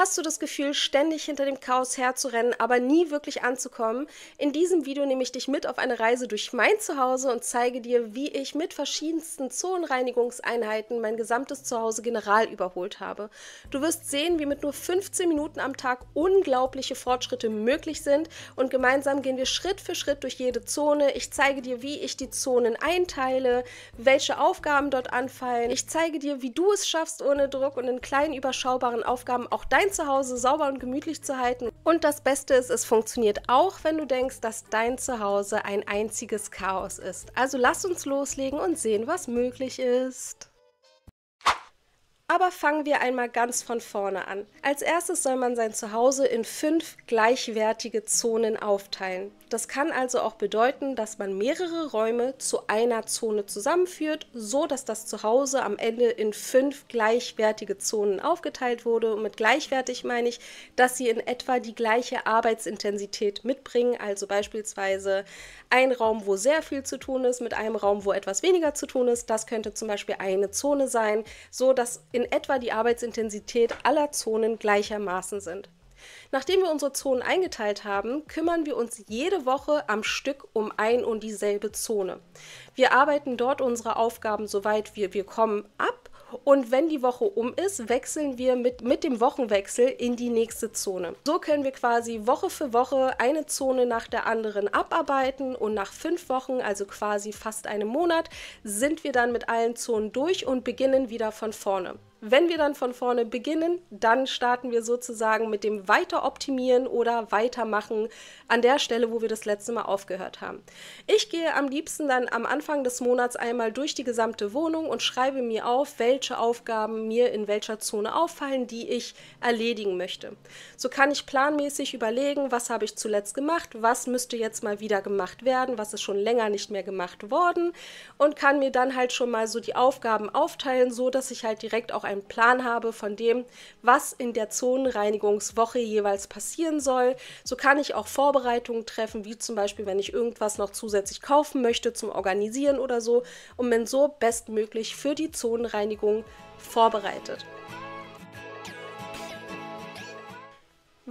hast du das Gefühl, ständig hinter dem Chaos herzurennen, aber nie wirklich anzukommen? In diesem Video nehme ich dich mit auf eine Reise durch mein Zuhause und zeige dir, wie ich mit verschiedensten Zonenreinigungseinheiten mein gesamtes Zuhause general überholt habe. Du wirst sehen, wie mit nur 15 Minuten am Tag unglaubliche Fortschritte möglich sind und gemeinsam gehen wir Schritt für Schritt durch jede Zone. Ich zeige dir, wie ich die Zonen einteile, welche Aufgaben dort anfallen. Ich zeige dir, wie du es schaffst, ohne Druck und in kleinen überschaubaren Aufgaben auch dein dein Zuhause sauber und gemütlich zu halten. Und das Beste ist, es funktioniert auch, wenn du denkst, dass dein Zuhause ein einziges Chaos ist. Also lass uns loslegen und sehen, was möglich ist. Aber fangen wir einmal ganz von vorne an. Als erstes soll man sein Zuhause in fünf gleichwertige Zonen aufteilen. Das kann also auch bedeuten, dass man mehrere Räume zu einer Zone zusammenführt, so dass das Zuhause am Ende in fünf gleichwertige Zonen aufgeteilt wurde. Und mit gleichwertig meine ich, dass sie in etwa die gleiche Arbeitsintensität mitbringen, also beispielsweise ein Raum, wo sehr viel zu tun ist, mit einem Raum, wo etwas weniger zu tun ist. Das könnte zum Beispiel eine Zone sein, so dass in in etwa die Arbeitsintensität aller Zonen gleichermaßen sind. Nachdem wir unsere Zonen eingeteilt haben, kümmern wir uns jede Woche am Stück um ein und dieselbe Zone. Wir arbeiten dort unsere Aufgaben soweit wir, wir kommen ab und wenn die Woche um ist, wechseln wir mit, mit dem Wochenwechsel in die nächste Zone. So können wir quasi Woche für Woche eine Zone nach der anderen abarbeiten und nach fünf Wochen, also quasi fast einem Monat, sind wir dann mit allen Zonen durch und beginnen wieder von vorne. Wenn wir dann von vorne beginnen, dann starten wir sozusagen mit dem Weiteroptimieren oder Weitermachen an der Stelle, wo wir das letzte Mal aufgehört haben. Ich gehe am liebsten dann am Anfang des Monats einmal durch die gesamte Wohnung und schreibe mir auf, welche Aufgaben mir in welcher Zone auffallen, die ich erledigen möchte. So kann ich planmäßig überlegen, was habe ich zuletzt gemacht, was müsste jetzt mal wieder gemacht werden, was ist schon länger nicht mehr gemacht worden und kann mir dann halt schon mal so die Aufgaben aufteilen, so dass ich halt direkt auch einen Plan habe von dem, was in der Zonenreinigungswoche jeweils passieren soll. So kann ich auch Vorbereitungen treffen, wie zum Beispiel, wenn ich irgendwas noch zusätzlich kaufen möchte zum Organisieren oder so und bin so bestmöglich für die Zonenreinigung vorbereitet.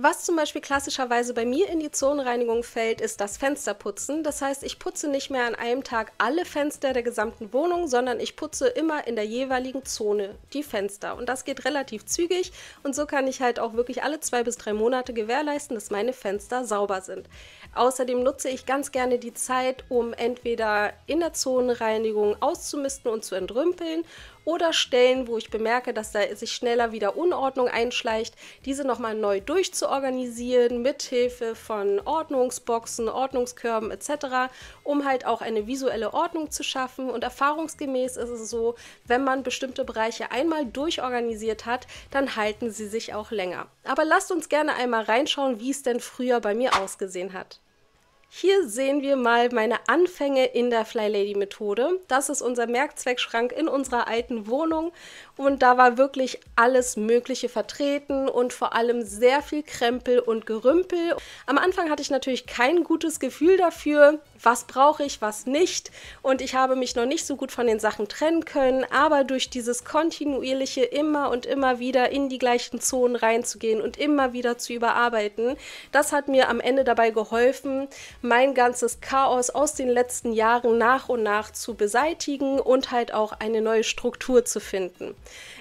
Was zum Beispiel klassischerweise bei mir in die Zonenreinigung fällt, ist das Fensterputzen. Das heißt, ich putze nicht mehr an einem Tag alle Fenster der gesamten Wohnung, sondern ich putze immer in der jeweiligen Zone die Fenster. Und das geht relativ zügig und so kann ich halt auch wirklich alle zwei bis drei Monate gewährleisten, dass meine Fenster sauber sind. Außerdem nutze ich ganz gerne die Zeit, um entweder in der Zonenreinigung auszumisten und zu entrümpeln oder Stellen, wo ich bemerke, dass da sich schneller wieder Unordnung einschleicht, diese nochmal neu durchzuorganisieren, mithilfe von Ordnungsboxen, Ordnungskörben etc., um halt auch eine visuelle Ordnung zu schaffen. Und erfahrungsgemäß ist es so, wenn man bestimmte Bereiche einmal durchorganisiert hat, dann halten sie sich auch länger. Aber lasst uns gerne einmal reinschauen, wie es denn früher bei mir ausgesehen hat. Hier sehen wir mal meine Anfänge in der Fly Lady Methode. Das ist unser Merkzweckschrank in unserer alten Wohnung und da war wirklich alles Mögliche vertreten und vor allem sehr viel Krempel und Gerümpel. Am Anfang hatte ich natürlich kein gutes Gefühl dafür, was brauche ich, was nicht und ich habe mich noch nicht so gut von den Sachen trennen können, aber durch dieses kontinuierliche immer und immer wieder in die gleichen Zonen reinzugehen und immer wieder zu überarbeiten, das hat mir am Ende dabei geholfen, mein ganzes Chaos aus den letzten Jahren nach und nach zu beseitigen und halt auch eine neue Struktur zu finden.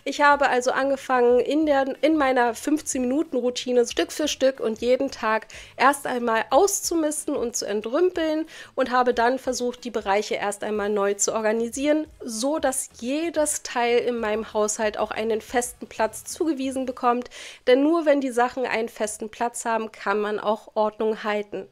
Ich habe also angefangen, in, der, in meiner 15-Minuten-Routine Stück für Stück und jeden Tag erst einmal auszumisten und zu entrümpeln und habe dann versucht, die Bereiche erst einmal neu zu organisieren, so dass jedes Teil in meinem Haushalt auch einen festen Platz zugewiesen bekommt. Denn nur wenn die Sachen einen festen Platz haben, kann man auch Ordnung halten.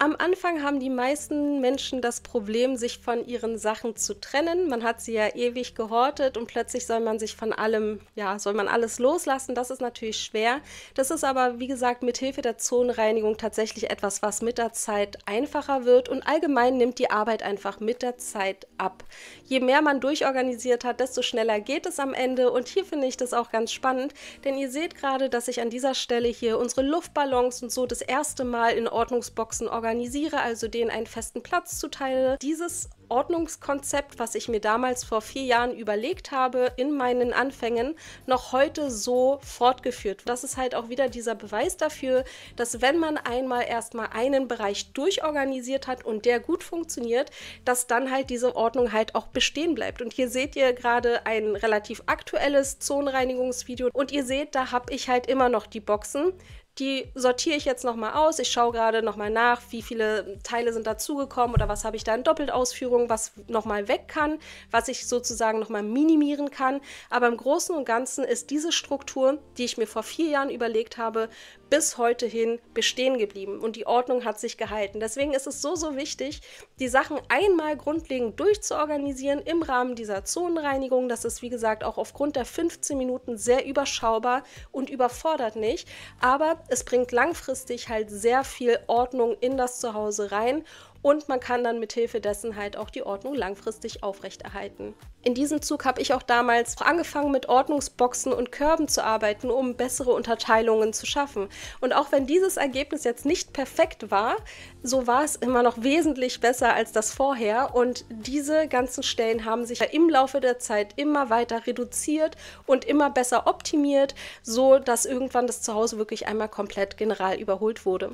Am Anfang haben die meisten Menschen das Problem, sich von ihren Sachen zu trennen. Man hat sie ja ewig gehortet und plötzlich soll man sich von allem, ja, soll man alles loslassen. Das ist natürlich schwer. Das ist aber, wie gesagt, mit Hilfe der Zonenreinigung tatsächlich etwas, was mit der Zeit einfacher wird und allgemein nimmt die Arbeit einfach mit der Zeit ab. Je mehr man durchorganisiert hat, desto schneller geht es am Ende und hier finde ich das auch ganz spannend, denn ihr seht gerade, dass ich an dieser Stelle hier unsere Luftballons und so das erste Mal in Ordnungsboxen organisiert organisiere also denen einen festen Platz zuteile. Dieses Ordnungskonzept, was ich mir damals vor vier Jahren überlegt habe, in meinen Anfängen noch heute so fortgeführt. Das ist halt auch wieder dieser Beweis dafür, dass wenn man einmal erstmal einen Bereich durchorganisiert hat und der gut funktioniert, dass dann halt diese Ordnung halt auch bestehen bleibt. Und hier seht ihr gerade ein relativ aktuelles Zonenreinigungsvideo und ihr seht, da habe ich halt immer noch die Boxen. Die sortiere ich jetzt nochmal aus. Ich schaue gerade nochmal nach, wie viele Teile sind dazugekommen oder was habe ich da in Doppeltausführung, was nochmal weg kann, was ich sozusagen nochmal minimieren kann. Aber im Großen und Ganzen ist diese Struktur, die ich mir vor vier Jahren überlegt habe, bis heute hin bestehen geblieben und die Ordnung hat sich gehalten. Deswegen ist es so, so wichtig, die Sachen einmal grundlegend durchzuorganisieren im Rahmen dieser Zonenreinigung. Das ist, wie gesagt, auch aufgrund der 15 Minuten sehr überschaubar und überfordert nicht. Aber es bringt langfristig halt sehr viel Ordnung in das Zuhause rein und man kann dann mithilfe dessen halt auch die Ordnung langfristig aufrechterhalten. In diesem Zug habe ich auch damals angefangen mit Ordnungsboxen und Körben zu arbeiten, um bessere Unterteilungen zu schaffen. Und auch wenn dieses Ergebnis jetzt nicht perfekt war, so war es immer noch wesentlich besser als das vorher und diese ganzen Stellen haben sich im Laufe der Zeit immer weiter reduziert und immer besser optimiert, so dass irgendwann das Zuhause wirklich einmal komplett general überholt wurde.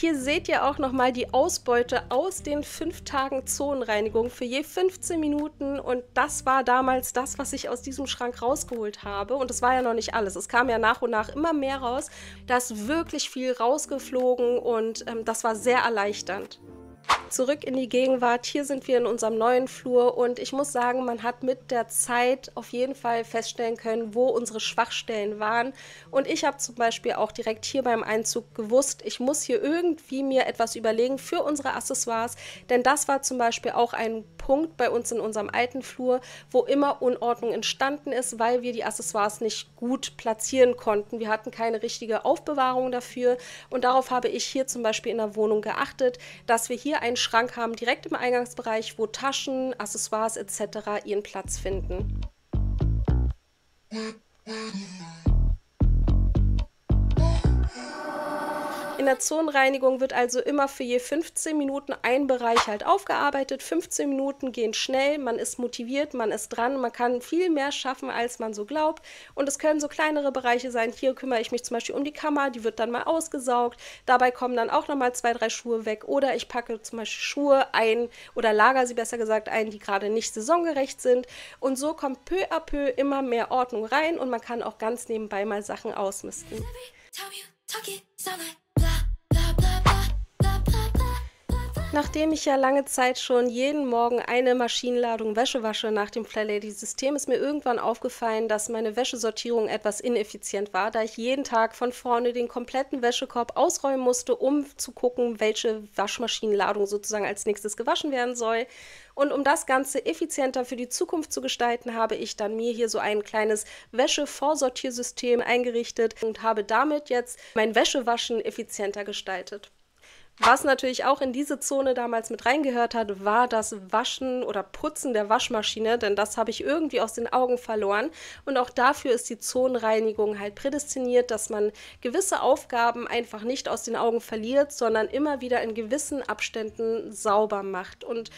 Hier seht ihr auch nochmal die Ausbeute aus den fünf Tagen Zonenreinigung für je 15 Minuten. Und das war damals das, was ich aus diesem Schrank rausgeholt habe. Und das war ja noch nicht alles. Es kam ja nach und nach immer mehr raus. Da ist wirklich viel rausgeflogen und ähm, das war sehr erleichternd zurück in die Gegenwart. Hier sind wir in unserem neuen Flur und ich muss sagen, man hat mit der Zeit auf jeden Fall feststellen können, wo unsere Schwachstellen waren. Und ich habe zum Beispiel auch direkt hier beim Einzug gewusst, ich muss hier irgendwie mir etwas überlegen für unsere Accessoires, denn das war zum Beispiel auch ein Punkt bei uns in unserem alten Flur, wo immer Unordnung entstanden ist, weil wir die Accessoires nicht gut platzieren konnten. Wir hatten keine richtige Aufbewahrung dafür und darauf habe ich hier zum Beispiel in der Wohnung geachtet, dass wir hier ein Schrank haben, direkt im Eingangsbereich, wo Taschen, Accessoires etc. ihren Platz finden. In der Zonenreinigung wird also immer für je 15 Minuten ein Bereich halt aufgearbeitet. 15 Minuten gehen schnell, man ist motiviert, man ist dran, man kann viel mehr schaffen, als man so glaubt. Und es können so kleinere Bereiche sein. Hier kümmere ich mich zum Beispiel um die Kammer, die wird dann mal ausgesaugt. Dabei kommen dann auch nochmal zwei, drei Schuhe weg. Oder ich packe zum Beispiel Schuhe ein oder lager sie besser gesagt ein, die gerade nicht saisongerecht sind. Und so kommt peu à peu immer mehr Ordnung rein und man kann auch ganz nebenbei mal Sachen ausmisten. Tell me, tell me, Nachdem ich ja lange Zeit schon jeden Morgen eine Maschinenladung Wäsche wasche nach dem Flylady-System, ist mir irgendwann aufgefallen, dass meine Wäschesortierung etwas ineffizient war, da ich jeden Tag von vorne den kompletten Wäschekorb ausräumen musste, um zu gucken, welche Waschmaschinenladung sozusagen als nächstes gewaschen werden soll. Und um das Ganze effizienter für die Zukunft zu gestalten, habe ich dann mir hier so ein kleines Wäschevorsortiersystem eingerichtet und habe damit jetzt mein Wäschewaschen effizienter gestaltet. Was natürlich auch in diese Zone damals mit reingehört hat, war das Waschen oder Putzen der Waschmaschine, denn das habe ich irgendwie aus den Augen verloren. Und auch dafür ist die Zonenreinigung halt prädestiniert, dass man gewisse Aufgaben einfach nicht aus den Augen verliert, sondern immer wieder in gewissen Abständen sauber macht. Und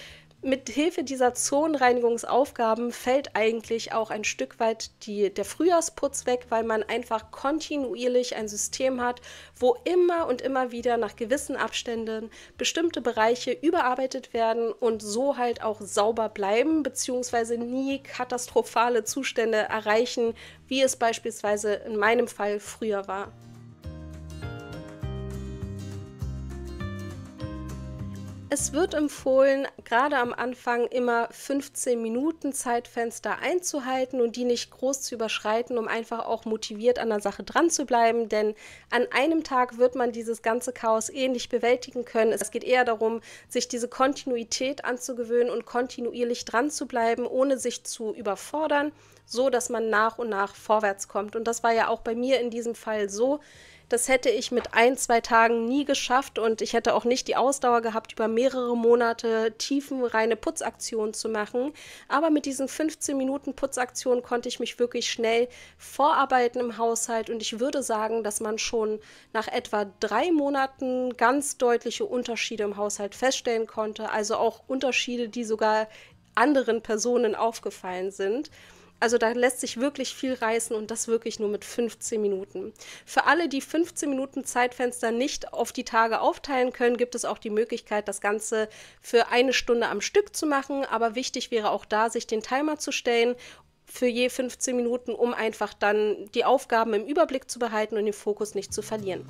mit Hilfe dieser Zonenreinigungsaufgaben fällt eigentlich auch ein Stück weit die, der Frühjahrsputz weg, weil man einfach kontinuierlich ein System hat, wo immer und immer wieder nach gewissen Abständen bestimmte Bereiche überarbeitet werden und so halt auch sauber bleiben, beziehungsweise nie katastrophale Zustände erreichen, wie es beispielsweise in meinem Fall früher war. Es wird empfohlen, gerade am Anfang immer 15 Minuten Zeitfenster einzuhalten und die nicht groß zu überschreiten, um einfach auch motiviert an der Sache dran zu bleiben. Denn an einem Tag wird man dieses ganze Chaos ähnlich eh bewältigen können. Es geht eher darum, sich diese Kontinuität anzugewöhnen und kontinuierlich dran zu bleiben, ohne sich zu überfordern, so dass man nach und nach vorwärts kommt. Und das war ja auch bei mir in diesem Fall so. Das hätte ich mit ein, zwei Tagen nie geschafft und ich hätte auch nicht die Ausdauer gehabt, über mehrere Monate tiefenreine Putzaktionen zu machen. Aber mit diesen 15 Minuten Putzaktionen konnte ich mich wirklich schnell vorarbeiten im Haushalt und ich würde sagen, dass man schon nach etwa drei Monaten ganz deutliche Unterschiede im Haushalt feststellen konnte. Also auch Unterschiede, die sogar anderen Personen aufgefallen sind. Also da lässt sich wirklich viel reißen und das wirklich nur mit 15 Minuten. Für alle, die 15 Minuten Zeitfenster nicht auf die Tage aufteilen können, gibt es auch die Möglichkeit, das Ganze für eine Stunde am Stück zu machen. Aber wichtig wäre auch da, sich den Timer zu stellen für je 15 Minuten, um einfach dann die Aufgaben im Überblick zu behalten und den Fokus nicht zu verlieren.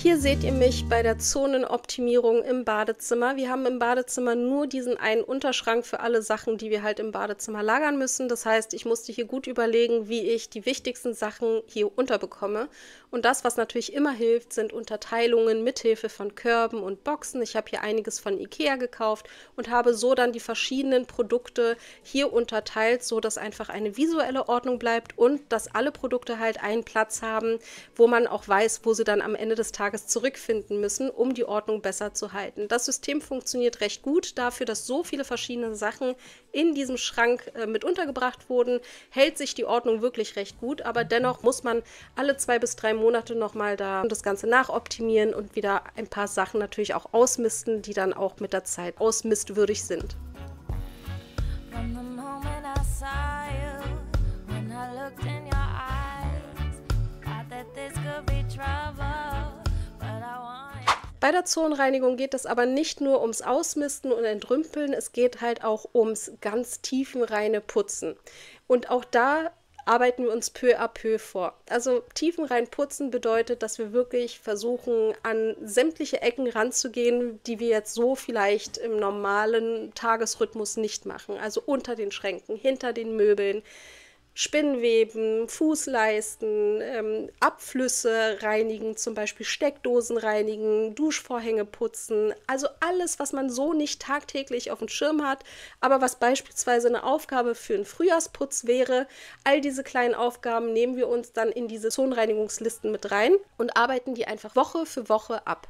Hier seht ihr mich bei der Zonenoptimierung im Badezimmer. Wir haben im Badezimmer nur diesen einen Unterschrank für alle Sachen, die wir halt im Badezimmer lagern müssen. Das heißt, ich musste hier gut überlegen, wie ich die wichtigsten Sachen hier unterbekomme. Und das, was natürlich immer hilft, sind Unterteilungen mithilfe von Körben und Boxen. Ich habe hier einiges von Ikea gekauft und habe so dann die verschiedenen Produkte hier unterteilt, so dass einfach eine visuelle Ordnung bleibt und dass alle Produkte halt einen Platz haben, wo man auch weiß, wo sie dann am Ende des Tages Tages zurückfinden müssen, um die Ordnung besser zu halten. Das System funktioniert recht gut dafür, dass so viele verschiedene Sachen in diesem Schrank äh, mit untergebracht wurden, hält sich die Ordnung wirklich recht gut, aber dennoch muss man alle zwei bis drei Monate nochmal da das Ganze nachoptimieren und wieder ein paar Sachen natürlich auch ausmisten, die dann auch mit der Zeit ausmistwürdig sind. looked in your eyes, thought that this could be trouble. Bei der Zonenreinigung geht es aber nicht nur ums Ausmisten und Entrümpeln, es geht halt auch ums ganz tiefenreine Putzen. Und auch da arbeiten wir uns peu à peu vor. Also tiefenrein putzen bedeutet, dass wir wirklich versuchen, an sämtliche Ecken ranzugehen, die wir jetzt so vielleicht im normalen Tagesrhythmus nicht machen. Also unter den Schränken, hinter den Möbeln, Spinnweben, Fußleisten, ähm, Abflüsse reinigen, zum Beispiel Steckdosen reinigen, Duschvorhänge putzen. Also alles, was man so nicht tagtäglich auf dem Schirm hat, aber was beispielsweise eine Aufgabe für einen Frühjahrsputz wäre. All diese kleinen Aufgaben nehmen wir uns dann in diese Zonenreinigungslisten mit rein und arbeiten die einfach Woche für Woche ab.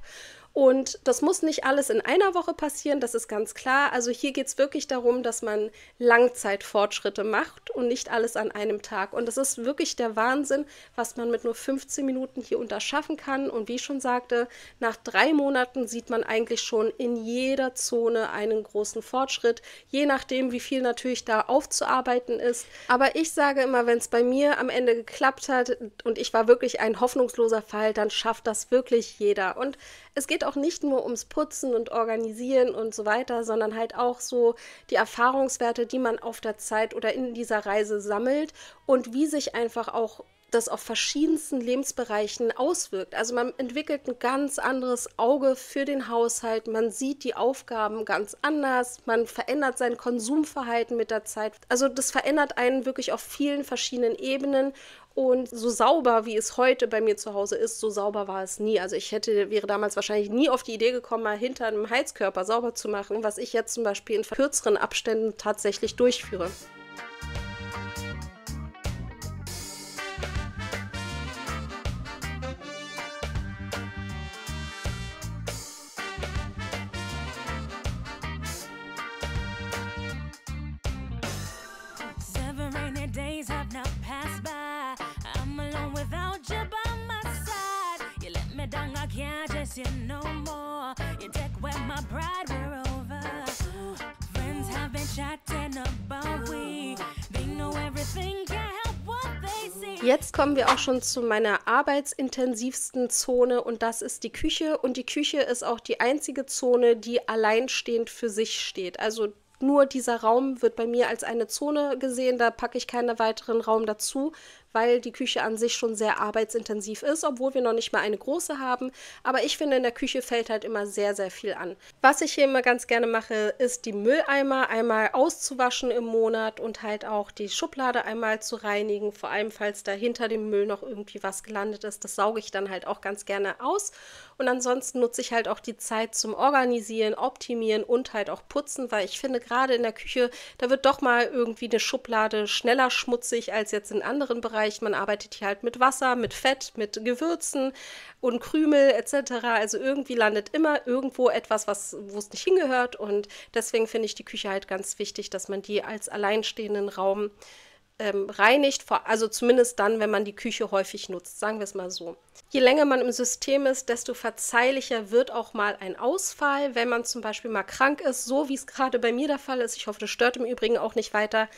Und das muss nicht alles in einer Woche passieren, das ist ganz klar. Also hier geht es wirklich darum, dass man Langzeitfortschritte macht und nicht alles an einem Tag. Und das ist wirklich der Wahnsinn, was man mit nur 15 Minuten hier unterschaffen kann. Und wie ich schon sagte, nach drei Monaten sieht man eigentlich schon in jeder Zone einen großen Fortschritt, je nachdem, wie viel natürlich da aufzuarbeiten ist. Aber ich sage immer, wenn es bei mir am Ende geklappt hat und ich war wirklich ein hoffnungsloser Fall, dann schafft das wirklich jeder. Und es geht auch nicht nur ums Putzen und Organisieren und so weiter, sondern halt auch so die Erfahrungswerte, die man auf der Zeit oder in dieser Reise sammelt und wie sich einfach auch das auf verschiedensten Lebensbereichen auswirkt. Also man entwickelt ein ganz anderes Auge für den Haushalt, man sieht die Aufgaben ganz anders, man verändert sein Konsumverhalten mit der Zeit. Also das verändert einen wirklich auf vielen verschiedenen Ebenen und so sauber, wie es heute bei mir zu Hause ist, so sauber war es nie. Also ich hätte, wäre damals wahrscheinlich nie auf die Idee gekommen, mal hinter einem Heizkörper sauber zu machen, was ich jetzt zum Beispiel in kürzeren Abständen tatsächlich durchführe. miss you no more. You dick wet my pride, we're over. Friends have been chatting about we. They know everything, can't help what they see. Jetzt kommen wir auch schon zu meiner arbeitsintensivsten Zone und das ist die Küche. Und die Küche ist auch die einzige Zone, die alleinstehend für sich steht. Also nur dieser Raum wird bei mir als eine Zone gesehen, da packe ich keinen weiteren Raum dazu, weil die Küche an sich schon sehr arbeitsintensiv ist, obwohl wir noch nicht mal eine große haben. Aber ich finde, in der Küche fällt halt immer sehr, sehr viel an. Was ich hier immer ganz gerne mache, ist die Mülleimer einmal auszuwaschen im Monat und halt auch die Schublade einmal zu reinigen. Vor allem, falls da hinter dem Müll noch irgendwie was gelandet ist, das sauge ich dann halt auch ganz gerne aus. Und ansonsten nutze ich halt auch die Zeit zum Organisieren, Optimieren und halt auch Putzen, weil ich finde, gerade in der Küche, da wird doch mal irgendwie eine Schublade schneller schmutzig als jetzt in anderen Bereichen. Man arbeitet hier halt mit Wasser, mit Fett, mit Gewürzen und Krümel etc. Also irgendwie landet immer irgendwo etwas, wo es nicht hingehört. Und deswegen finde ich die Küche halt ganz wichtig, dass man die als alleinstehenden Raum ähm, reinigt, also zumindest dann, wenn man die Küche häufig nutzt, sagen wir es mal so. Je länger man im System ist, desto verzeihlicher wird auch mal ein Ausfall, wenn man zum Beispiel mal krank ist, so wie es gerade bei mir der Fall ist. Ich hoffe, das stört im Übrigen auch nicht weiter.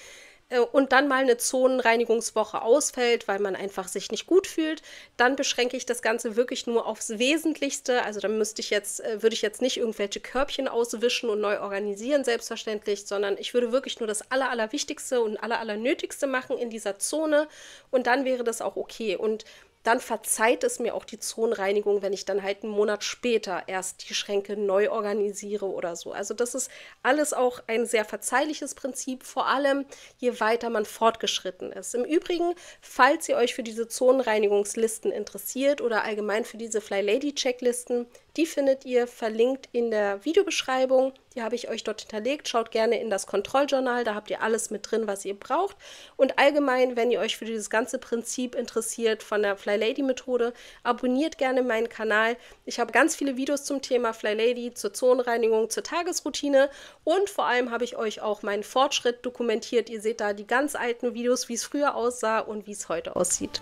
Äh, und dann mal eine Zonenreinigungswoche ausfällt, weil man einfach sich nicht gut fühlt, dann beschränke ich das Ganze wirklich nur aufs Wesentlichste. Also dann müsste ich jetzt, äh, würde ich jetzt nicht irgendwelche Körbchen auswischen und neu organisieren, selbstverständlich, sondern ich würde wirklich nur das Aller, Allerwichtigste und Allerallernötigste machen in dieser Zone und dann wäre das auch okay. Und dann verzeiht es mir auch die Zonenreinigung, wenn ich dann halt einen Monat später erst die Schränke neu organisiere oder so. Also das ist alles auch ein sehr verzeihliches Prinzip, vor allem je weiter man fortgeschritten ist. Im Übrigen, falls ihr euch für diese Zonenreinigungslisten interessiert oder allgemein für diese Fly Lady Checklisten, die findet ihr verlinkt in der Videobeschreibung. Die habe ich euch dort hinterlegt. Schaut gerne in das Kontrolljournal, da habt ihr alles mit drin, was ihr braucht. Und allgemein, wenn ihr euch für dieses ganze Prinzip interessiert von der Fly Lady Methode, abonniert gerne meinen Kanal. Ich habe ganz viele Videos zum Thema Fly Lady, zur Zonenreinigung, zur Tagesroutine und vor allem habe ich euch auch meinen Fortschritt dokumentiert. Ihr seht da die ganz alten Videos, wie es früher aussah und wie es heute aussieht.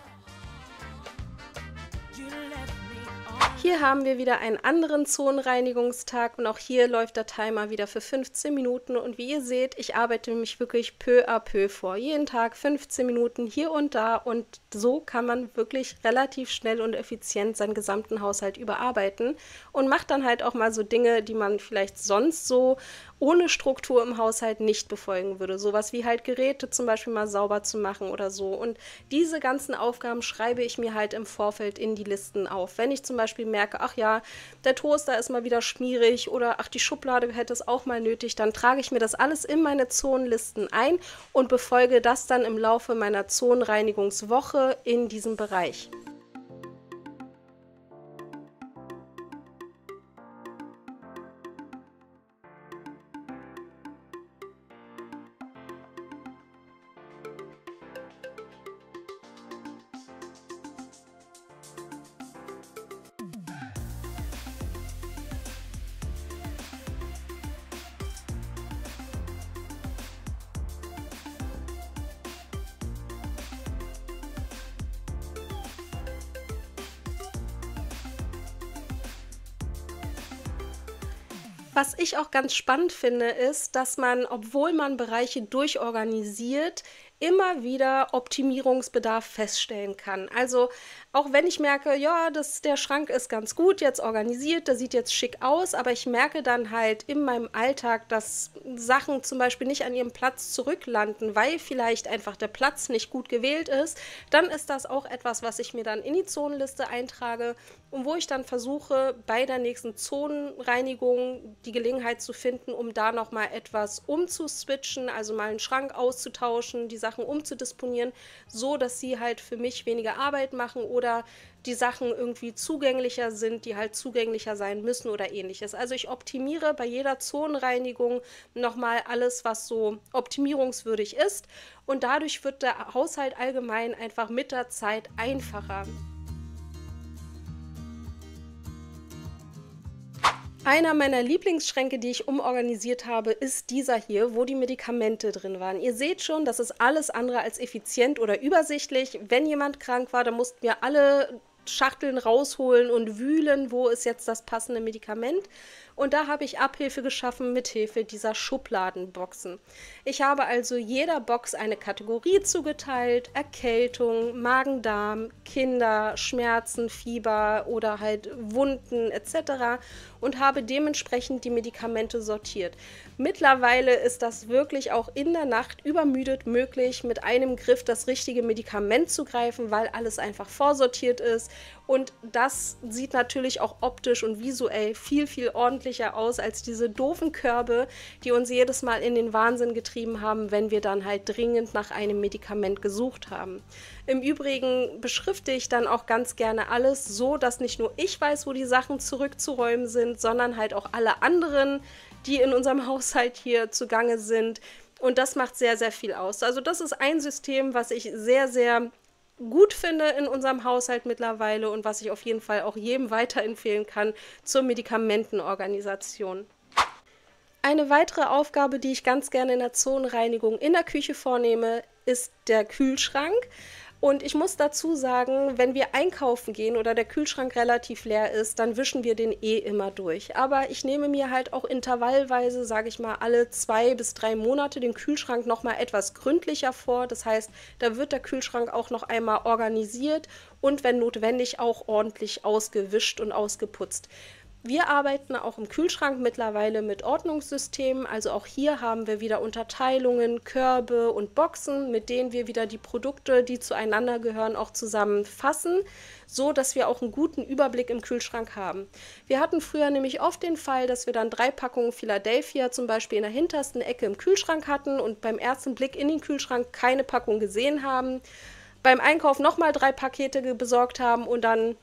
Hier haben wir wieder einen anderen Zonenreinigungstag und auch hier läuft der Timer wieder für 15 Minuten und wie ihr seht, ich arbeite mich wirklich peu à peu vor. Jeden Tag 15 Minuten hier und da und so kann man wirklich relativ schnell und effizient seinen gesamten Haushalt überarbeiten und macht dann halt auch mal so Dinge, die man vielleicht sonst so ohne Struktur im Haushalt nicht befolgen würde. Sowas wie halt Geräte zum Beispiel mal sauber zu machen oder so. Und diese ganzen Aufgaben schreibe ich mir halt im Vorfeld in die Listen auf. Wenn ich zum Beispiel merke, ach ja, der Toaster ist mal wieder schmierig oder ach, die Schublade hätte es auch mal nötig, dann trage ich mir das alles in meine Zonenlisten ein und befolge das dann im Laufe meiner Zonenreinigungswoche in diesem Bereich. Was ich auch ganz spannend finde, ist, dass man, obwohl man Bereiche durchorganisiert, immer wieder Optimierungsbedarf feststellen kann. Also auch wenn ich merke, ja, das, der Schrank ist ganz gut jetzt organisiert, der sieht jetzt schick aus, aber ich merke dann halt in meinem Alltag, dass Sachen zum Beispiel nicht an ihrem Platz zurücklanden, weil vielleicht einfach der Platz nicht gut gewählt ist, dann ist das auch etwas, was ich mir dann in die Zonenliste eintrage und wo ich dann versuche, bei der nächsten Zonenreinigung die Gelegenheit zu finden, um da nochmal etwas umzuswitchen, also mal einen Schrank auszutauschen, die Sachen umzudisponieren, so dass sie halt für mich weniger Arbeit machen oder die Sachen irgendwie zugänglicher sind, die halt zugänglicher sein müssen oder ähnliches. Also ich optimiere bei jeder Zonenreinigung nochmal alles, was so optimierungswürdig ist und dadurch wird der Haushalt allgemein einfach mit der Zeit einfacher. Einer meiner Lieblingsschränke, die ich umorganisiert habe, ist dieser hier, wo die Medikamente drin waren. Ihr seht schon, das ist alles andere als effizient oder übersichtlich. Wenn jemand krank war, dann mussten wir alle Schachteln rausholen und wühlen, wo ist jetzt das passende Medikament. Und da habe ich Abhilfe geschaffen mit Hilfe dieser Schubladenboxen. Ich habe also jeder Box eine Kategorie zugeteilt: Erkältung, Magen-Darm, Kinder, Schmerzen, Fieber oder halt Wunden etc und habe dementsprechend die Medikamente sortiert. Mittlerweile ist das wirklich auch in der Nacht übermüdet möglich, mit einem Griff das richtige Medikament zu greifen, weil alles einfach vorsortiert ist und das sieht natürlich auch optisch und visuell viel, viel ordentlicher aus als diese doofen Körbe, die uns jedes Mal in den Wahnsinn getrieben haben, wenn wir dann halt dringend nach einem Medikament gesucht haben. Im Übrigen beschrifte ich dann auch ganz gerne alles so, dass nicht nur ich weiß, wo die Sachen zurückzuräumen sind, sondern halt auch alle anderen, die in unserem Haushalt hier zugange sind. Und das macht sehr, sehr viel aus. Also das ist ein System, was ich sehr, sehr gut finde in unserem Haushalt mittlerweile und was ich auf jeden Fall auch jedem weiterempfehlen kann zur Medikamentenorganisation. Eine weitere Aufgabe, die ich ganz gerne in der Zonenreinigung in der Küche vornehme, ist der Kühlschrank. Und ich muss dazu sagen, wenn wir einkaufen gehen oder der Kühlschrank relativ leer ist, dann wischen wir den eh immer durch. Aber ich nehme mir halt auch intervallweise, sage ich mal, alle zwei bis drei Monate den Kühlschrank nochmal etwas gründlicher vor. Das heißt, da wird der Kühlschrank auch noch einmal organisiert und wenn notwendig auch ordentlich ausgewischt und ausgeputzt. Wir arbeiten auch im Kühlschrank mittlerweile mit Ordnungssystemen. Also auch hier haben wir wieder Unterteilungen, Körbe und Boxen, mit denen wir wieder die Produkte, die zueinander gehören, auch zusammenfassen, so dass wir auch einen guten Überblick im Kühlschrank haben. Wir hatten früher nämlich oft den Fall, dass wir dann drei Packungen Philadelphia zum Beispiel in der hintersten Ecke im Kühlschrank hatten und beim ersten Blick in den Kühlschrank keine Packung gesehen haben. Beim Einkauf nochmal drei Pakete besorgt haben und dann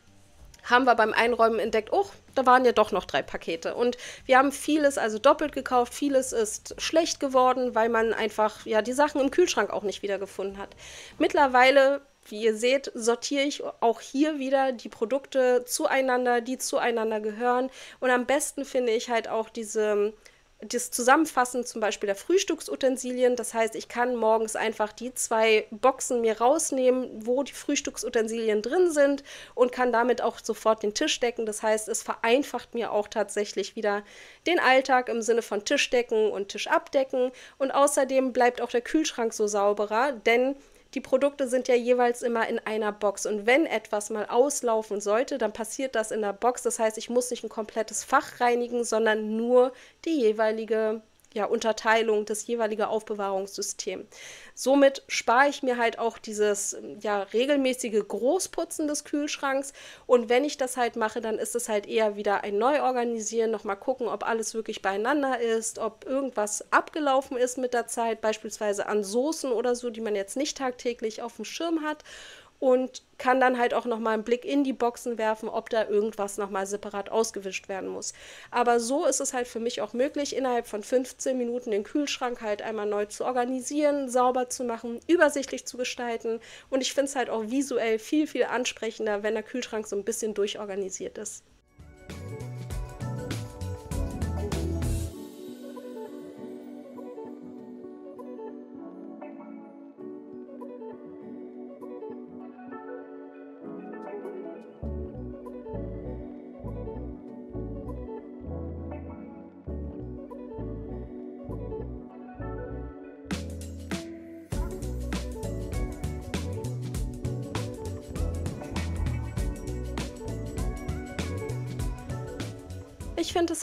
haben wir beim Einräumen entdeckt, oh, da waren ja doch noch drei Pakete. Und wir haben vieles also doppelt gekauft, vieles ist schlecht geworden, weil man einfach ja die Sachen im Kühlschrank auch nicht wiedergefunden hat. Mittlerweile wie ihr seht, sortiere ich auch hier wieder die Produkte zueinander, die zueinander gehören. Und am besten finde ich halt auch diese das Zusammenfassen zum Beispiel der Frühstücksutensilien. Das heißt, ich kann morgens einfach die zwei Boxen mir rausnehmen, wo die Frühstücksutensilien drin sind und kann damit auch sofort den Tisch decken. Das heißt, es vereinfacht mir auch tatsächlich wieder den Alltag im Sinne von Tischdecken und Tischabdecken. Und außerdem bleibt auch der Kühlschrank so sauberer, denn die Produkte sind ja jeweils immer in einer Box. Und wenn etwas mal auslaufen sollte, dann passiert das in der Box. Das heißt, ich muss nicht ein komplettes Fach reinigen, sondern nur die jeweilige ja, Unterteilung, das jeweilige Aufbewahrungssystem. Somit spare ich mir halt auch dieses ja, regelmäßige Großputzen des Kühlschranks. Und wenn ich das halt mache, dann ist es halt eher wieder ein Neuorganisieren, nochmal gucken, ob alles wirklich beieinander ist, ob irgendwas abgelaufen ist mit der Zeit, beispielsweise an Soßen oder so, die man jetzt nicht tagtäglich auf dem Schirm hat und kann dann halt auch nochmal einen Blick in die Boxen werfen, ob da irgendwas nochmal separat ausgewischt werden muss. Aber so ist es halt für mich auch möglich, innerhalb von 15 Minuten den Kühlschrank halt einmal neu zu organisieren, sauber zu machen, übersichtlich zu gestalten. Und ich finde es halt auch visuell viel, viel ansprechender, wenn der Kühlschrank so ein bisschen durchorganisiert ist.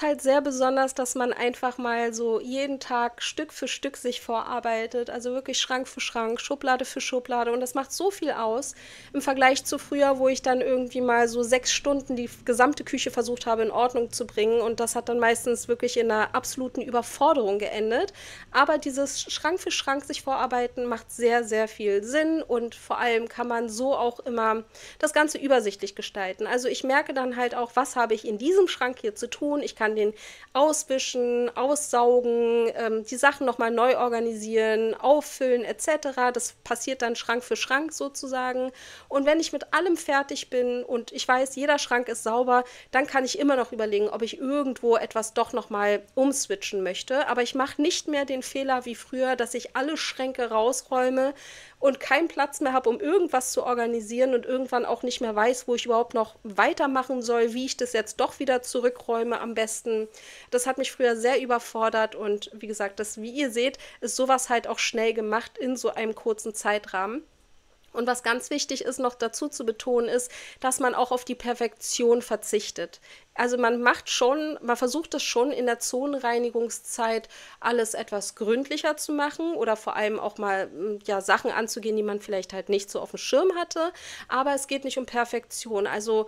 halt sehr besonders, dass man einfach mal so jeden Tag Stück für Stück sich vorarbeitet. Also wirklich Schrank für Schrank, Schublade für Schublade. Und das macht so viel aus im Vergleich zu früher, wo ich dann irgendwie mal so sechs Stunden die gesamte Küche versucht habe in Ordnung zu bringen. Und das hat dann meistens wirklich in einer absoluten Überforderung geendet. Aber dieses Schrank für Schrank sich vorarbeiten macht sehr, sehr viel Sinn. Und vor allem kann man so auch immer das Ganze übersichtlich gestalten. Also ich merke dann halt auch, was habe ich in diesem Schrank hier zu tun. Ich kann kann den auswischen, aussaugen, ähm, die Sachen nochmal neu organisieren, auffüllen etc. Das passiert dann Schrank für Schrank sozusagen. Und wenn ich mit allem fertig bin und ich weiß, jeder Schrank ist sauber, dann kann ich immer noch überlegen, ob ich irgendwo etwas doch nochmal umswitchen möchte. Aber ich mache nicht mehr den Fehler wie früher, dass ich alle Schränke rausräume und keinen Platz mehr habe, um irgendwas zu organisieren und irgendwann auch nicht mehr weiß, wo ich überhaupt noch weitermachen soll, wie ich das jetzt doch wieder zurückräume am besten. Das hat mich früher sehr überfordert und wie gesagt, das, wie ihr seht, ist sowas halt auch schnell gemacht in so einem kurzen Zeitrahmen. Und was ganz wichtig ist, noch dazu zu betonen, ist, dass man auch auf die Perfektion verzichtet. Also man macht schon, man versucht es schon in der Zonenreinigungszeit alles etwas gründlicher zu machen oder vor allem auch mal hm, ja, Sachen anzugehen, die man vielleicht halt nicht so auf dem Schirm hatte. Aber es geht nicht um Perfektion. Also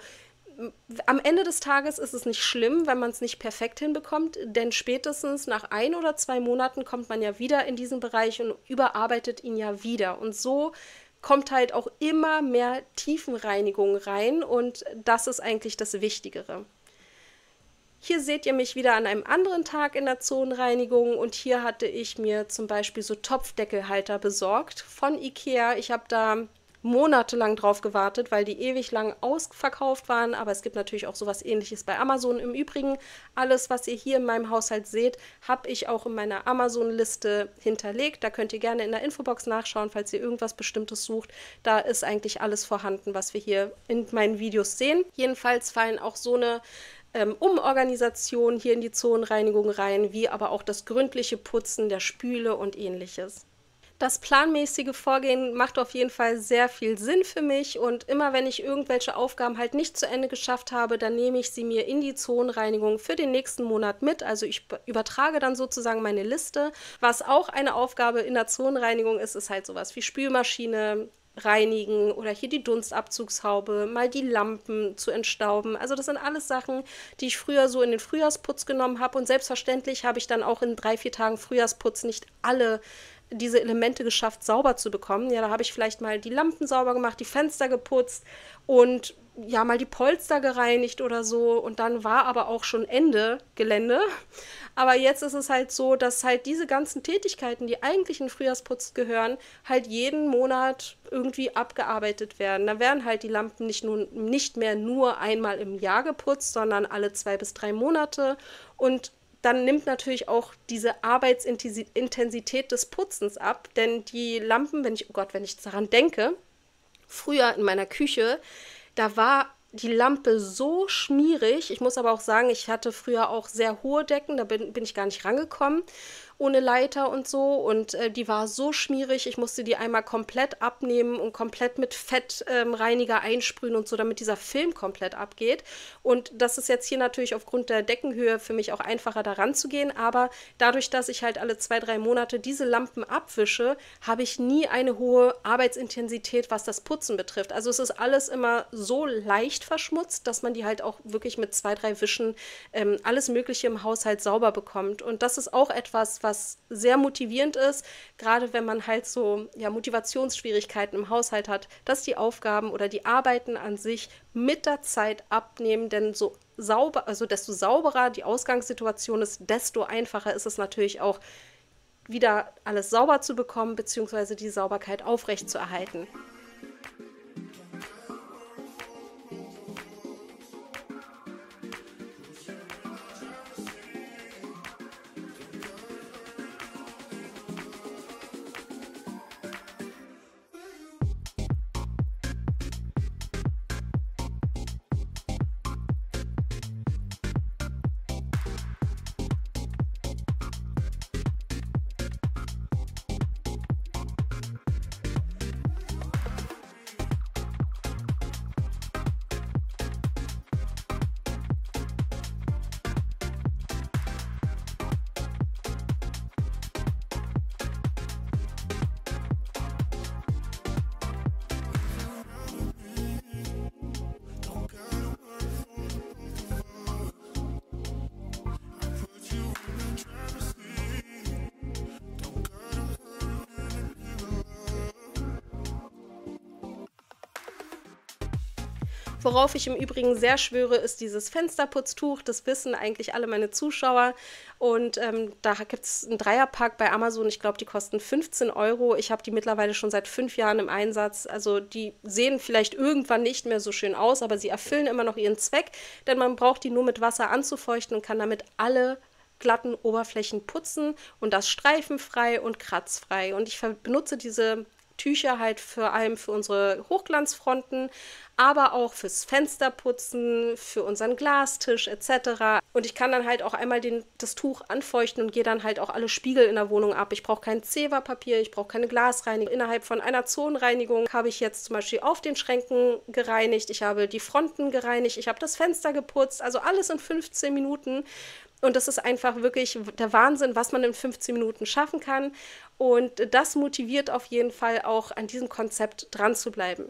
hm, am Ende des Tages ist es nicht schlimm, wenn man es nicht perfekt hinbekommt, denn spätestens nach ein oder zwei Monaten kommt man ja wieder in diesen Bereich und überarbeitet ihn ja wieder. Und so kommt halt auch immer mehr Tiefenreinigung rein und das ist eigentlich das Wichtigere. Hier seht ihr mich wieder an einem anderen Tag in der Zonenreinigung und hier hatte ich mir zum Beispiel so Topfdeckelhalter besorgt von Ikea. Ich habe da monatelang drauf gewartet, weil die ewig lang ausverkauft waren. Aber es gibt natürlich auch sowas ähnliches bei Amazon. Im Übrigen, alles, was ihr hier in meinem Haushalt seht, habe ich auch in meiner Amazon-Liste hinterlegt. Da könnt ihr gerne in der Infobox nachschauen, falls ihr irgendwas Bestimmtes sucht. Da ist eigentlich alles vorhanden, was wir hier in meinen Videos sehen. Jedenfalls fallen auch so eine ähm, Umorganisation hier in die Zonenreinigung rein, wie aber auch das gründliche Putzen der Spüle und ähnliches das planmäßige Vorgehen macht auf jeden Fall sehr viel Sinn für mich und immer wenn ich irgendwelche Aufgaben halt nicht zu Ende geschafft habe, dann nehme ich sie mir in die Zonenreinigung für den nächsten Monat mit. Also ich übertrage dann sozusagen meine Liste. Was auch eine Aufgabe in der Zonenreinigung ist, ist halt sowas wie Spülmaschine, reinigen oder hier die Dunstabzugshaube, mal die Lampen zu entstauben. Also das sind alles Sachen, die ich früher so in den Frühjahrsputz genommen habe und selbstverständlich habe ich dann auch in drei, vier Tagen Frühjahrsputz nicht alle diese Elemente geschafft, sauber zu bekommen. Ja, da habe ich vielleicht mal die Lampen sauber gemacht, die Fenster geputzt und ja, mal die Polster gereinigt oder so. Und dann war aber auch schon Ende Gelände. Aber jetzt ist es halt so, dass halt diese ganzen Tätigkeiten, die eigentlich in Frühjahrsputz gehören, halt jeden Monat irgendwie abgearbeitet werden. Da werden halt die Lampen nicht, nun, nicht mehr nur einmal im Jahr geputzt, sondern alle zwei bis drei Monate. Und dann nimmt natürlich auch diese Arbeitsintensität des Putzens ab, denn die Lampen, wenn ich, oh Gott, wenn ich daran denke, früher in meiner Küche, da war die Lampe so schmierig. Ich muss aber auch sagen, ich hatte früher auch sehr hohe Decken, da bin, bin ich gar nicht rangekommen ohne Leiter und so. Und äh, die war so schmierig, ich musste die einmal komplett abnehmen und komplett mit Fettreiniger ähm, einsprühen und so, damit dieser Film komplett abgeht. Und das ist jetzt hier natürlich aufgrund der Deckenhöhe für mich auch einfacher daran zu gehen. Aber dadurch, dass ich halt alle zwei, drei Monate diese Lampen abwische, habe ich nie eine hohe Arbeitsintensität, was das Putzen betrifft. Also es ist alles immer so leicht verschmutzt, dass man die halt auch wirklich mit zwei, drei Wischen ähm, alles Mögliche im Haushalt sauber bekommt. Und das ist auch etwas, was sehr motivierend ist, gerade wenn man halt so ja, Motivationsschwierigkeiten im Haushalt hat, dass die Aufgaben oder die Arbeiten an sich mit der Zeit abnehmen, denn so sauber, also desto sauberer die Ausgangssituation ist, desto einfacher ist es natürlich auch, wieder alles sauber zu bekommen, beziehungsweise die Sauberkeit aufrechtzuerhalten. Worauf ich im Übrigen sehr schwöre, ist dieses Fensterputztuch. Das wissen eigentlich alle meine Zuschauer. Und ähm, da gibt es einen Dreierpack bei Amazon. Ich glaube, die kosten 15 Euro. Ich habe die mittlerweile schon seit fünf Jahren im Einsatz. Also die sehen vielleicht irgendwann nicht mehr so schön aus, aber sie erfüllen immer noch ihren Zweck, denn man braucht die nur mit Wasser anzufeuchten und kann damit alle glatten Oberflächen putzen und das streifenfrei und kratzfrei. Und ich benutze diese Tücher halt vor allem für unsere Hochglanzfronten, aber auch fürs Fensterputzen, für unseren Glastisch etc. Und ich kann dann halt auch einmal den, das Tuch anfeuchten und gehe dann halt auch alle Spiegel in der Wohnung ab. Ich brauche kein zeva papier ich brauche keine Glasreinigung. Innerhalb von einer Zonenreinigung habe ich jetzt zum Beispiel auf den Schränken gereinigt, ich habe die Fronten gereinigt, ich habe das Fenster geputzt, also alles in 15 Minuten. Und das ist einfach wirklich der Wahnsinn, was man in 15 Minuten schaffen kann. Und das motiviert auf jeden Fall auch an diesem Konzept dran zu bleiben.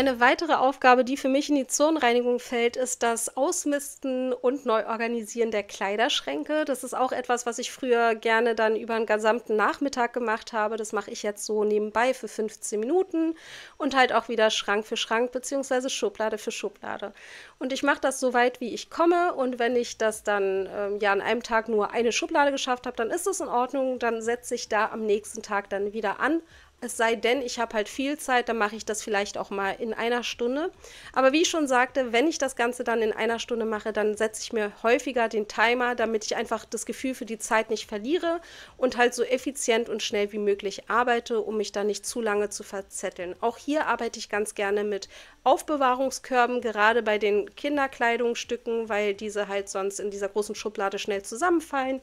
Eine weitere Aufgabe, die für mich in die Zonenreinigung fällt, ist das Ausmisten und Neuorganisieren der Kleiderschränke. Das ist auch etwas, was ich früher gerne dann über einen gesamten Nachmittag gemacht habe. Das mache ich jetzt so nebenbei für 15 Minuten und halt auch wieder Schrank für Schrank bzw. Schublade für Schublade. Und ich mache das so weit, wie ich komme. Und wenn ich das dann ähm, ja an einem Tag nur eine Schublade geschafft habe, dann ist es in Ordnung. Dann setze ich da am nächsten Tag dann wieder an es sei denn, ich habe halt viel Zeit, dann mache ich das vielleicht auch mal in einer Stunde. Aber wie ich schon sagte, wenn ich das Ganze dann in einer Stunde mache, dann setze ich mir häufiger den Timer, damit ich einfach das Gefühl für die Zeit nicht verliere und halt so effizient und schnell wie möglich arbeite, um mich dann nicht zu lange zu verzetteln. Auch hier arbeite ich ganz gerne mit Aufbewahrungskörben, gerade bei den Kinderkleidungsstücken, weil diese halt sonst in dieser großen Schublade schnell zusammenfallen.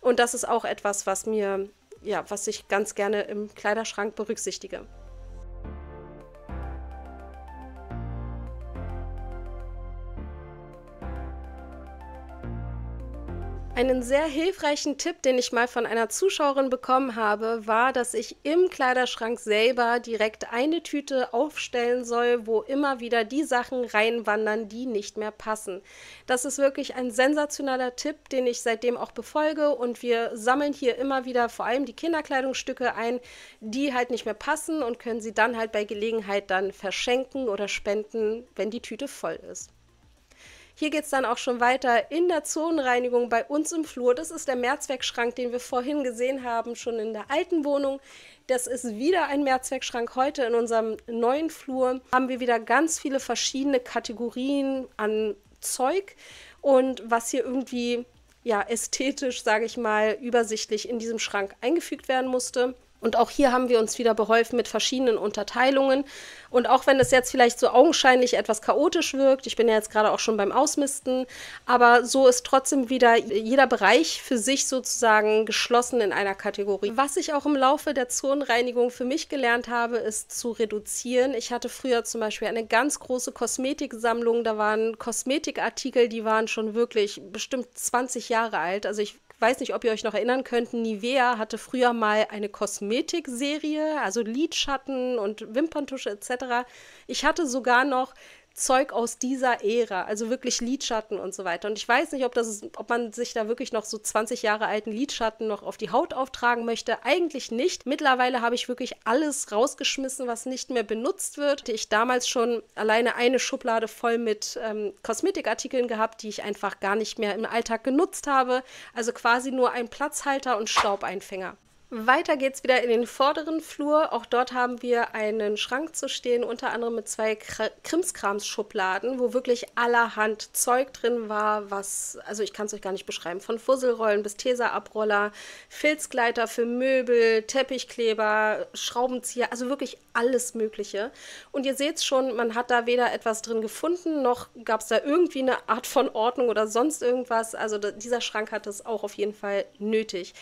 Und das ist auch etwas, was mir ja, was ich ganz gerne im Kleiderschrank berücksichtige. Einen sehr hilfreichen Tipp, den ich mal von einer Zuschauerin bekommen habe, war, dass ich im Kleiderschrank selber direkt eine Tüte aufstellen soll, wo immer wieder die Sachen reinwandern, die nicht mehr passen. Das ist wirklich ein sensationeller Tipp, den ich seitdem auch befolge und wir sammeln hier immer wieder vor allem die Kinderkleidungsstücke ein, die halt nicht mehr passen und können sie dann halt bei Gelegenheit dann verschenken oder spenden, wenn die Tüte voll ist. Hier geht es dann auch schon weiter in der Zonenreinigung bei uns im Flur. Das ist der Mehrzweckschrank, den wir vorhin gesehen haben, schon in der alten Wohnung. Das ist wieder ein Mehrzweckschrank. Heute in unserem neuen Flur haben wir wieder ganz viele verschiedene Kategorien an Zeug und was hier irgendwie ja ästhetisch, sage ich mal, übersichtlich in diesem Schrank eingefügt werden musste. Und auch hier haben wir uns wieder beholfen mit verschiedenen Unterteilungen. Und auch wenn das jetzt vielleicht so augenscheinlich etwas chaotisch wirkt, ich bin ja jetzt gerade auch schon beim Ausmisten, aber so ist trotzdem wieder jeder Bereich für sich sozusagen geschlossen in einer Kategorie. Was ich auch im Laufe der Zonenreinigung für mich gelernt habe, ist zu reduzieren. Ich hatte früher zum Beispiel eine ganz große Kosmetiksammlung, da waren Kosmetikartikel, die waren schon wirklich bestimmt 20 Jahre alt. Also ich weiß nicht, ob ihr euch noch erinnern könnt, Nivea hatte früher mal eine Kosmetikserie, also Lidschatten und Wimperntusche etc. Ich hatte sogar noch Zeug aus dieser Ära, also wirklich Lidschatten und so weiter. Und ich weiß nicht, ob, das ist, ob man sich da wirklich noch so 20 Jahre alten Lidschatten noch auf die Haut auftragen möchte. Eigentlich nicht. Mittlerweile habe ich wirklich alles rausgeschmissen, was nicht mehr benutzt wird. Ich damals schon alleine eine Schublade voll mit ähm, Kosmetikartikeln gehabt, die ich einfach gar nicht mehr im Alltag genutzt habe. Also quasi nur ein Platzhalter und Staubeinfänger. Weiter geht's wieder in den vorderen Flur. Auch dort haben wir einen Schrank zu stehen, unter anderem mit zwei Krimskrams-Schubladen, wo wirklich allerhand Zeug drin war, was, also ich kann es euch gar nicht beschreiben, von Fusselrollen bis Teserabroller, Filzgleiter für Möbel, Teppichkleber, Schraubenzieher, also wirklich alles Mögliche. Und ihr seht schon, man hat da weder etwas drin gefunden, noch gab es da irgendwie eine Art von Ordnung oder sonst irgendwas. Also dieser Schrank hat es auch auf jeden Fall nötig.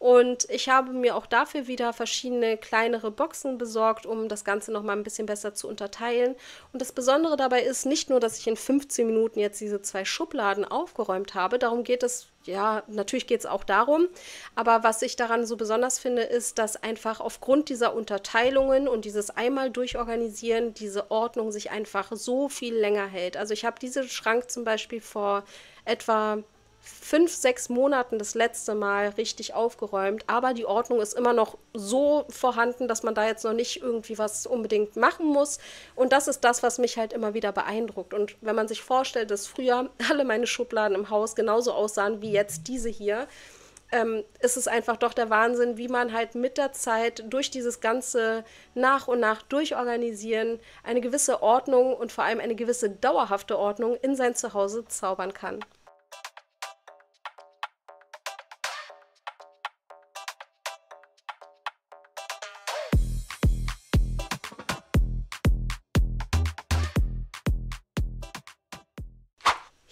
Und ich habe mir auch dafür wieder verschiedene kleinere Boxen besorgt, um das Ganze nochmal ein bisschen besser zu unterteilen. Und das Besondere dabei ist nicht nur, dass ich in 15 Minuten jetzt diese zwei Schubladen aufgeräumt habe, darum geht es ja, natürlich geht es auch darum. Aber was ich daran so besonders finde, ist, dass einfach aufgrund dieser Unterteilungen und dieses einmal durchorganisieren, diese Ordnung sich einfach so viel länger hält. Also ich habe diesen Schrank zum Beispiel vor etwa fünf, sechs Monaten das letzte Mal richtig aufgeräumt, aber die Ordnung ist immer noch so vorhanden, dass man da jetzt noch nicht irgendwie was unbedingt machen muss. Und das ist das, was mich halt immer wieder beeindruckt. Und wenn man sich vorstellt, dass früher alle meine Schubladen im Haus genauso aussahen wie jetzt diese hier, ähm, ist es einfach doch der Wahnsinn, wie man halt mit der Zeit durch dieses ganze nach und nach durchorganisieren eine gewisse Ordnung und vor allem eine gewisse dauerhafte Ordnung in sein Zuhause zaubern kann.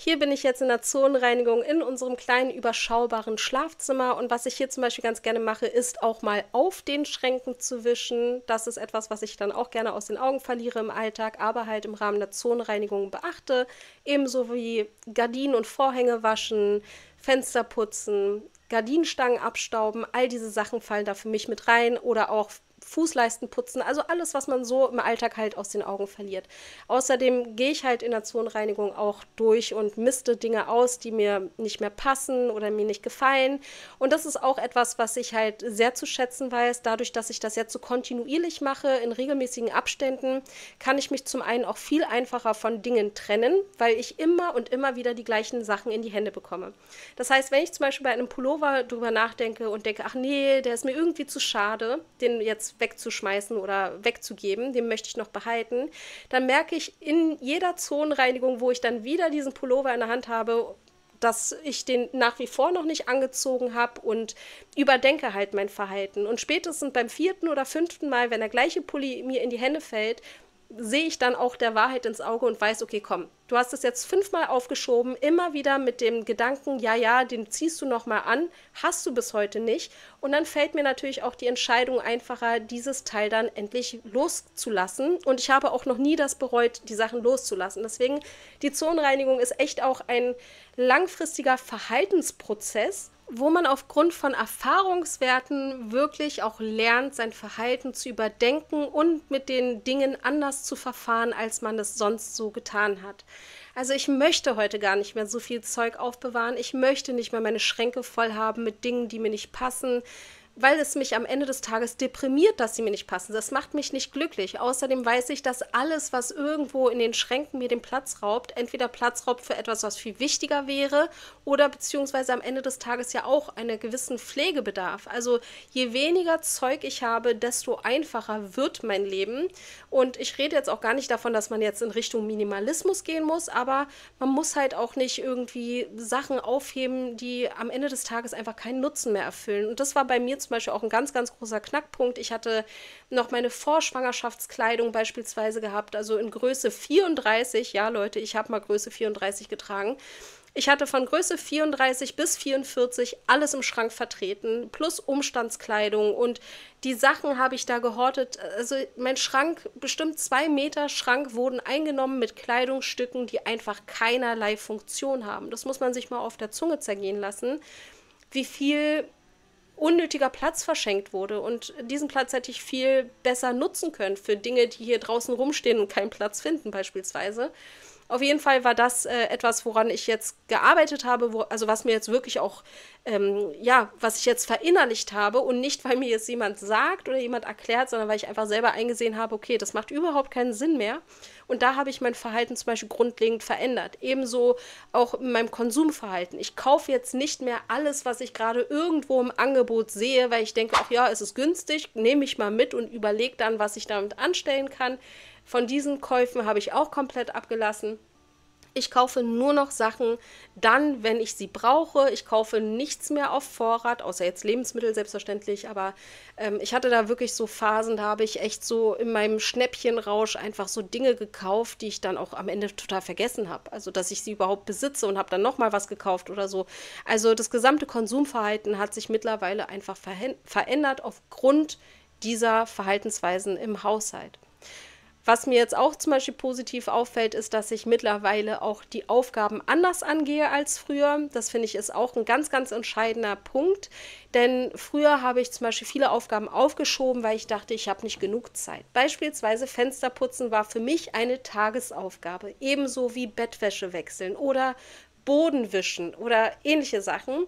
Hier bin ich jetzt in der Zonenreinigung in unserem kleinen überschaubaren Schlafzimmer und was ich hier zum Beispiel ganz gerne mache, ist auch mal auf den Schränken zu wischen. Das ist etwas, was ich dann auch gerne aus den Augen verliere im Alltag, aber halt im Rahmen der Zonenreinigung beachte. Ebenso wie Gardinen und Vorhänge waschen, Fenster putzen, Gardinenstangen abstauben, all diese Sachen fallen da für mich mit rein oder auch Fußleisten putzen, also alles, was man so im Alltag halt aus den Augen verliert. Außerdem gehe ich halt in der Zonenreinigung auch durch und misste Dinge aus, die mir nicht mehr passen oder mir nicht gefallen. Und das ist auch etwas, was ich halt sehr zu schätzen weiß. Dadurch, dass ich das jetzt so kontinuierlich mache, in regelmäßigen Abständen, kann ich mich zum einen auch viel einfacher von Dingen trennen, weil ich immer und immer wieder die gleichen Sachen in die Hände bekomme. Das heißt, wenn ich zum Beispiel bei einem Pullover drüber nachdenke und denke, ach nee, der ist mir irgendwie zu schade, den jetzt wegzuschmeißen oder wegzugeben, den möchte ich noch behalten, dann merke ich in jeder Zonenreinigung, wo ich dann wieder diesen Pullover in der Hand habe, dass ich den nach wie vor noch nicht angezogen habe und überdenke halt mein Verhalten. Und spätestens beim vierten oder fünften Mal, wenn der gleiche Pulli mir in die Hände fällt, sehe ich dann auch der Wahrheit ins Auge und weiß, okay, komm, du hast es jetzt fünfmal aufgeschoben, immer wieder mit dem Gedanken, ja, ja, den ziehst du nochmal an, hast du bis heute nicht. Und dann fällt mir natürlich auch die Entscheidung einfacher, dieses Teil dann endlich loszulassen. Und ich habe auch noch nie das bereut, die Sachen loszulassen. Deswegen, die Zonenreinigung ist echt auch ein langfristiger Verhaltensprozess wo man aufgrund von Erfahrungswerten wirklich auch lernt, sein Verhalten zu überdenken und mit den Dingen anders zu verfahren, als man es sonst so getan hat. Also ich möchte heute gar nicht mehr so viel Zeug aufbewahren. Ich möchte nicht mehr meine Schränke voll haben mit Dingen, die mir nicht passen, weil es mich am Ende des Tages deprimiert, dass sie mir nicht passen. Das macht mich nicht glücklich. Außerdem weiß ich, dass alles, was irgendwo in den Schränken mir den Platz raubt, entweder Platz raubt für etwas, was viel wichtiger wäre oder beziehungsweise am Ende des Tages ja auch einen gewissen Pflegebedarf. Also je weniger Zeug ich habe, desto einfacher wird mein Leben. Und ich rede jetzt auch gar nicht davon, dass man jetzt in Richtung Minimalismus gehen muss, aber man muss halt auch nicht irgendwie Sachen aufheben, die am Ende des Tages einfach keinen Nutzen mehr erfüllen. Und das war bei mir zum zum Beispiel auch ein ganz, ganz großer Knackpunkt. Ich hatte noch meine Vorschwangerschaftskleidung beispielsweise gehabt, also in Größe 34. Ja, Leute, ich habe mal Größe 34 getragen. Ich hatte von Größe 34 bis 44 alles im Schrank vertreten, plus Umstandskleidung und die Sachen habe ich da gehortet. Also mein Schrank, bestimmt zwei Meter Schrank, wurden eingenommen mit Kleidungsstücken, die einfach keinerlei Funktion haben. Das muss man sich mal auf der Zunge zergehen lassen, wie viel unnötiger Platz verschenkt wurde. Und diesen Platz hätte ich viel besser nutzen können für Dinge, die hier draußen rumstehen und keinen Platz finden beispielsweise. Auf jeden Fall war das äh, etwas, woran ich jetzt gearbeitet habe, wo, also was mir jetzt wirklich auch, ähm, ja, was ich jetzt verinnerlicht habe und nicht, weil mir jetzt jemand sagt oder jemand erklärt, sondern weil ich einfach selber eingesehen habe, okay, das macht überhaupt keinen Sinn mehr. Und da habe ich mein Verhalten zum Beispiel grundlegend verändert. Ebenso auch in meinem Konsumverhalten. Ich kaufe jetzt nicht mehr alles, was ich gerade irgendwo im Angebot sehe, weil ich denke, ach ja, es ist günstig, nehme ich mal mit und überlege dann, was ich damit anstellen kann. Von diesen Käufen habe ich auch komplett abgelassen. Ich kaufe nur noch Sachen dann, wenn ich sie brauche. Ich kaufe nichts mehr auf Vorrat, außer jetzt Lebensmittel selbstverständlich. Aber ähm, ich hatte da wirklich so Phasen, da habe ich echt so in meinem Schnäppchenrausch einfach so Dinge gekauft, die ich dann auch am Ende total vergessen habe. Also, dass ich sie überhaupt besitze und habe dann nochmal was gekauft oder so. Also, das gesamte Konsumverhalten hat sich mittlerweile einfach verändert aufgrund dieser Verhaltensweisen im Haushalt. Was mir jetzt auch zum Beispiel positiv auffällt, ist, dass ich mittlerweile auch die Aufgaben anders angehe als früher. Das finde ich ist auch ein ganz, ganz entscheidender Punkt. Denn früher habe ich zum Beispiel viele Aufgaben aufgeschoben, weil ich dachte, ich habe nicht genug Zeit. Beispielsweise Fensterputzen war für mich eine Tagesaufgabe, ebenso wie Bettwäsche wechseln oder Boden wischen oder ähnliche Sachen.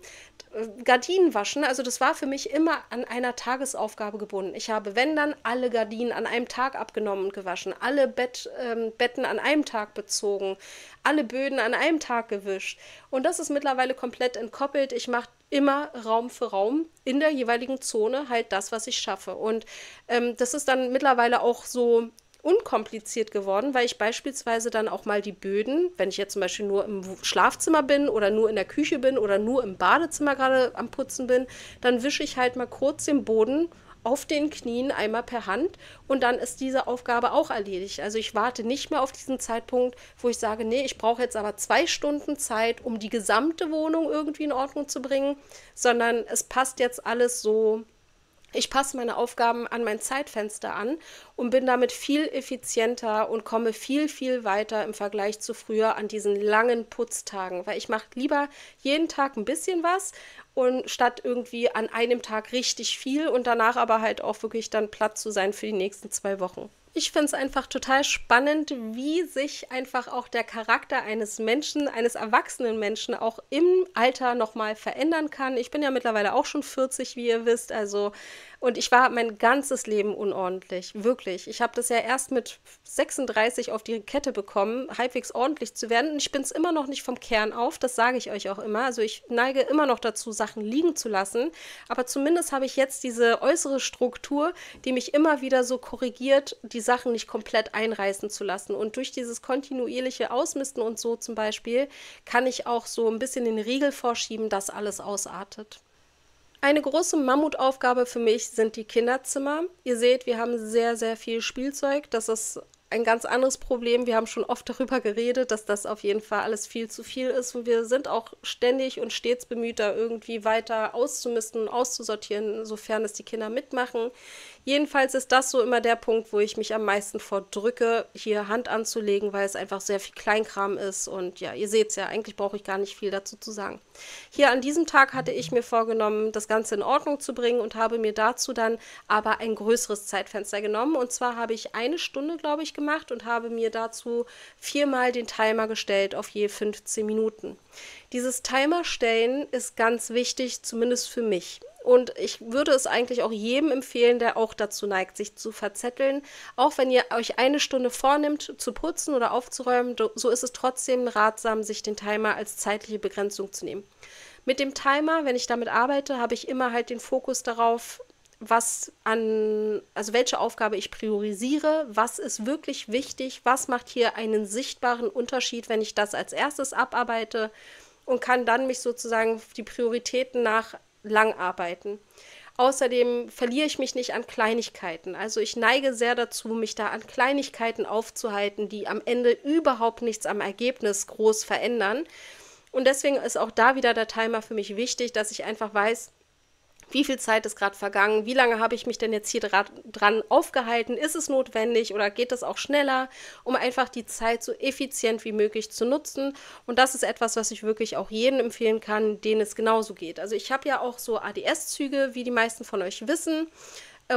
Gardinen waschen, also das war für mich immer an einer Tagesaufgabe gebunden. Ich habe, wenn dann, alle Gardinen an einem Tag abgenommen und gewaschen, alle Bett, ähm, Betten an einem Tag bezogen, alle Böden an einem Tag gewischt. Und das ist mittlerweile komplett entkoppelt. Ich mache immer Raum für Raum in der jeweiligen Zone halt das, was ich schaffe. Und ähm, das ist dann mittlerweile auch so unkompliziert geworden, weil ich beispielsweise dann auch mal die Böden, wenn ich jetzt zum Beispiel nur im Schlafzimmer bin oder nur in der Küche bin oder nur im Badezimmer gerade am Putzen bin, dann wische ich halt mal kurz den Boden auf den Knien einmal per Hand und dann ist diese Aufgabe auch erledigt. Also ich warte nicht mehr auf diesen Zeitpunkt, wo ich sage, nee, ich brauche jetzt aber zwei Stunden Zeit, um die gesamte Wohnung irgendwie in Ordnung zu bringen, sondern es passt jetzt alles so ich passe meine Aufgaben an mein Zeitfenster an und bin damit viel effizienter und komme viel, viel weiter im Vergleich zu früher an diesen langen Putztagen, weil ich mache lieber jeden Tag ein bisschen was und statt irgendwie an einem Tag richtig viel und danach aber halt auch wirklich dann platt zu sein für die nächsten zwei Wochen. Ich finde es einfach total spannend, wie sich einfach auch der Charakter eines Menschen, eines erwachsenen Menschen auch im Alter nochmal verändern kann. Ich bin ja mittlerweile auch schon 40, wie ihr wisst. Also und ich war mein ganzes Leben unordentlich, wirklich. Ich habe das ja erst mit 36 auf die Kette bekommen, halbwegs ordentlich zu werden. Und ich bin es immer noch nicht vom Kern auf, das sage ich euch auch immer. Also ich neige immer noch dazu, Sachen liegen zu lassen. Aber zumindest habe ich jetzt diese äußere Struktur, die mich immer wieder so korrigiert, die Sachen nicht komplett einreißen zu lassen. Und durch dieses kontinuierliche Ausmisten und so zum Beispiel, kann ich auch so ein bisschen den Riegel vorschieben, dass alles ausartet. Eine große Mammutaufgabe für mich sind die Kinderzimmer. Ihr seht, wir haben sehr, sehr viel Spielzeug. Das ist ein ganz anderes Problem. Wir haben schon oft darüber geredet, dass das auf jeden Fall alles viel zu viel ist. Und wir sind auch ständig und stets bemüht, da irgendwie weiter auszumisten und auszusortieren, sofern es die Kinder mitmachen. Jedenfalls ist das so immer der Punkt, wo ich mich am meisten vordrücke, hier Hand anzulegen, weil es einfach sehr viel Kleinkram ist. Und ja, ihr seht es ja, eigentlich brauche ich gar nicht viel dazu zu sagen. Hier an diesem Tag hatte ich mir vorgenommen, das Ganze in Ordnung zu bringen und habe mir dazu dann aber ein größeres Zeitfenster genommen. Und zwar habe ich eine Stunde, glaube ich, gemacht und habe mir dazu viermal den Timer gestellt auf je 15 Minuten. Dieses Timer stellen ist ganz wichtig, zumindest für mich. Und ich würde es eigentlich auch jedem empfehlen, der auch dazu neigt, sich zu verzetteln. Auch wenn ihr euch eine Stunde vornimmt, zu putzen oder aufzuräumen, so ist es trotzdem ratsam, sich den Timer als zeitliche Begrenzung zu nehmen. Mit dem Timer, wenn ich damit arbeite, habe ich immer halt den Fokus darauf, was an, also welche Aufgabe ich priorisiere, was ist wirklich wichtig, was macht hier einen sichtbaren Unterschied, wenn ich das als erstes abarbeite und kann dann mich sozusagen die Prioritäten nach lang arbeiten. Außerdem verliere ich mich nicht an Kleinigkeiten. Also ich neige sehr dazu, mich da an Kleinigkeiten aufzuhalten, die am Ende überhaupt nichts am Ergebnis groß verändern. Und deswegen ist auch da wieder der Timer für mich wichtig, dass ich einfach weiß, wie viel Zeit ist gerade vergangen, wie lange habe ich mich denn jetzt hier dra dran aufgehalten, ist es notwendig oder geht es auch schneller, um einfach die Zeit so effizient wie möglich zu nutzen. Und das ist etwas, was ich wirklich auch jedem empfehlen kann, denen es genauso geht. Also ich habe ja auch so ADS-Züge, wie die meisten von euch wissen.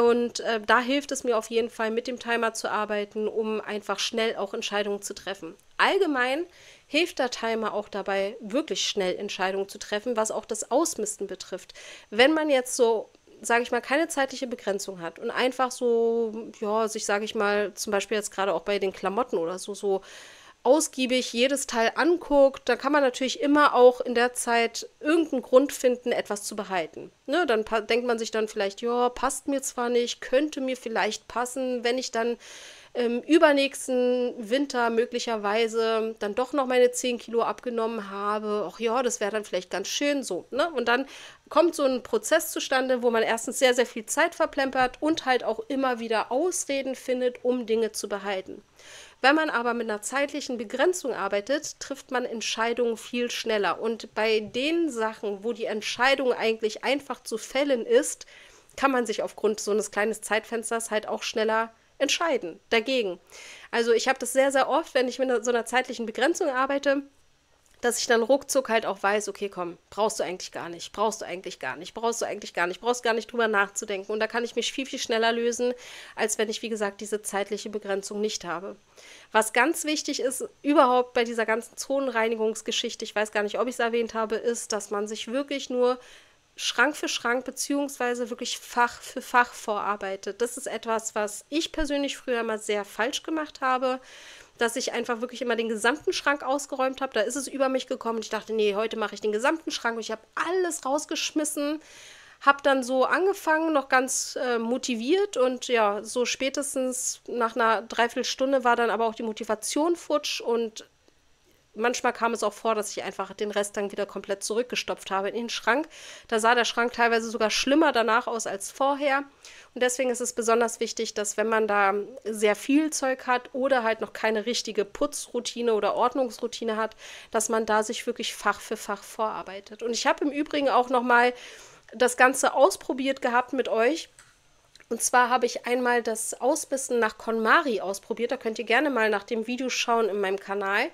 Und äh, da hilft es mir auf jeden Fall, mit dem Timer zu arbeiten, um einfach schnell auch Entscheidungen zu treffen. Allgemein hilft der Timer auch dabei, wirklich schnell Entscheidungen zu treffen, was auch das Ausmisten betrifft. Wenn man jetzt so sage ich mal, keine zeitliche Begrenzung hat und einfach so, ja, sich, sage ich mal, zum Beispiel jetzt gerade auch bei den Klamotten oder so, so ausgiebig jedes Teil anguckt, dann kann man natürlich immer auch in der Zeit irgendeinen Grund finden, etwas zu behalten. Ne, dann denkt man sich dann vielleicht, ja, passt mir zwar nicht, könnte mir vielleicht passen, wenn ich dann im ähm, übernächsten Winter möglicherweise dann doch noch meine 10 Kilo abgenommen habe. Ach ja, das wäre dann vielleicht ganz schön so. Ne? Und dann kommt so ein Prozess zustande, wo man erstens sehr, sehr viel Zeit verplempert und halt auch immer wieder Ausreden findet, um Dinge zu behalten. Wenn man aber mit einer zeitlichen Begrenzung arbeitet, trifft man Entscheidungen viel schneller. Und bei den Sachen, wo die Entscheidung eigentlich einfach zu fällen ist, kann man sich aufgrund so eines kleinen Zeitfensters halt auch schneller entscheiden dagegen. Also ich habe das sehr, sehr oft, wenn ich mit so einer zeitlichen Begrenzung arbeite, dass ich dann ruckzuck halt auch weiß, okay, komm, brauchst du eigentlich gar nicht, brauchst du eigentlich gar nicht, brauchst du eigentlich gar nicht, brauchst gar nicht drüber nachzudenken. Und da kann ich mich viel, viel schneller lösen, als wenn ich, wie gesagt, diese zeitliche Begrenzung nicht habe. Was ganz wichtig ist, überhaupt bei dieser ganzen Zonenreinigungsgeschichte, ich weiß gar nicht, ob ich es erwähnt habe, ist, dass man sich wirklich nur Schrank für Schrank beziehungsweise wirklich Fach für Fach vorarbeitet. Das ist etwas, was ich persönlich früher mal sehr falsch gemacht habe dass ich einfach wirklich immer den gesamten Schrank ausgeräumt habe. Da ist es über mich gekommen und ich dachte, nee, heute mache ich den gesamten Schrank und ich habe alles rausgeschmissen. Habe dann so angefangen, noch ganz äh, motiviert und ja, so spätestens nach einer Dreiviertelstunde war dann aber auch die Motivation futsch und manchmal kam es auch vor, dass ich einfach den Rest dann wieder komplett zurückgestopft habe in den Schrank. Da sah der Schrank teilweise sogar schlimmer danach aus als vorher. Und deswegen ist es besonders wichtig, dass wenn man da sehr viel Zeug hat oder halt noch keine richtige Putzroutine oder Ordnungsroutine hat, dass man da sich wirklich Fach für Fach vorarbeitet. Und ich habe im Übrigen auch noch mal das Ganze ausprobiert gehabt mit euch und zwar habe ich einmal das Ausbissen nach KonMari ausprobiert. Da könnt ihr gerne mal nach dem Video schauen in meinem Kanal.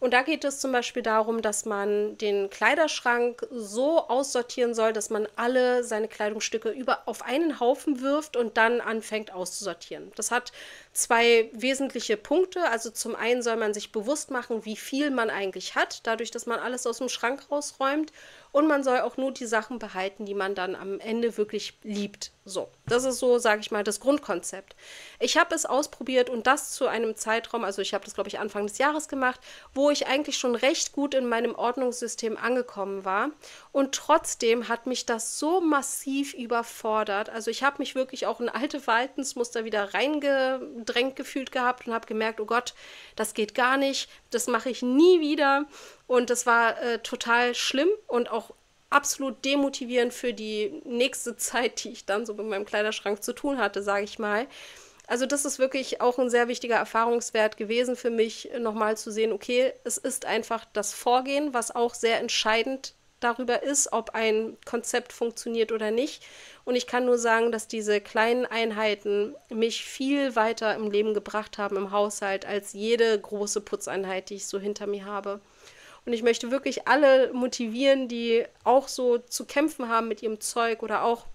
Und da geht es zum Beispiel darum, dass man den Kleiderschrank so aussortieren soll, dass man alle seine Kleidungsstücke über auf einen Haufen wirft und dann anfängt auszusortieren. Das hat zwei wesentliche Punkte. Also zum einen soll man sich bewusst machen, wie viel man eigentlich hat, dadurch, dass man alles aus dem Schrank rausräumt. Und man soll auch nur die Sachen behalten, die man dann am Ende wirklich liebt. So, das ist so, sage ich mal, das Grundkonzept. Ich habe es ausprobiert und das zu einem Zeitraum, also ich habe das, glaube ich, Anfang des Jahres gemacht, wo ich eigentlich schon recht gut in meinem Ordnungssystem angekommen war. Und trotzdem hat mich das so massiv überfordert. Also ich habe mich wirklich auch in alte Verhaltensmuster wieder reingedrückt gedrängt gefühlt gehabt und habe gemerkt, oh Gott, das geht gar nicht, das mache ich nie wieder. Und das war äh, total schlimm und auch absolut demotivierend für die nächste Zeit, die ich dann so mit meinem Kleiderschrank zu tun hatte, sage ich mal. Also das ist wirklich auch ein sehr wichtiger Erfahrungswert gewesen für mich, nochmal zu sehen, okay, es ist einfach das Vorgehen, was auch sehr entscheidend darüber ist, ob ein Konzept funktioniert oder nicht. Und ich kann nur sagen, dass diese kleinen Einheiten mich viel weiter im Leben gebracht haben im Haushalt als jede große Putzeinheit, die ich so hinter mir habe. Und ich möchte wirklich alle motivieren, die auch so zu kämpfen haben mit ihrem Zeug oder auch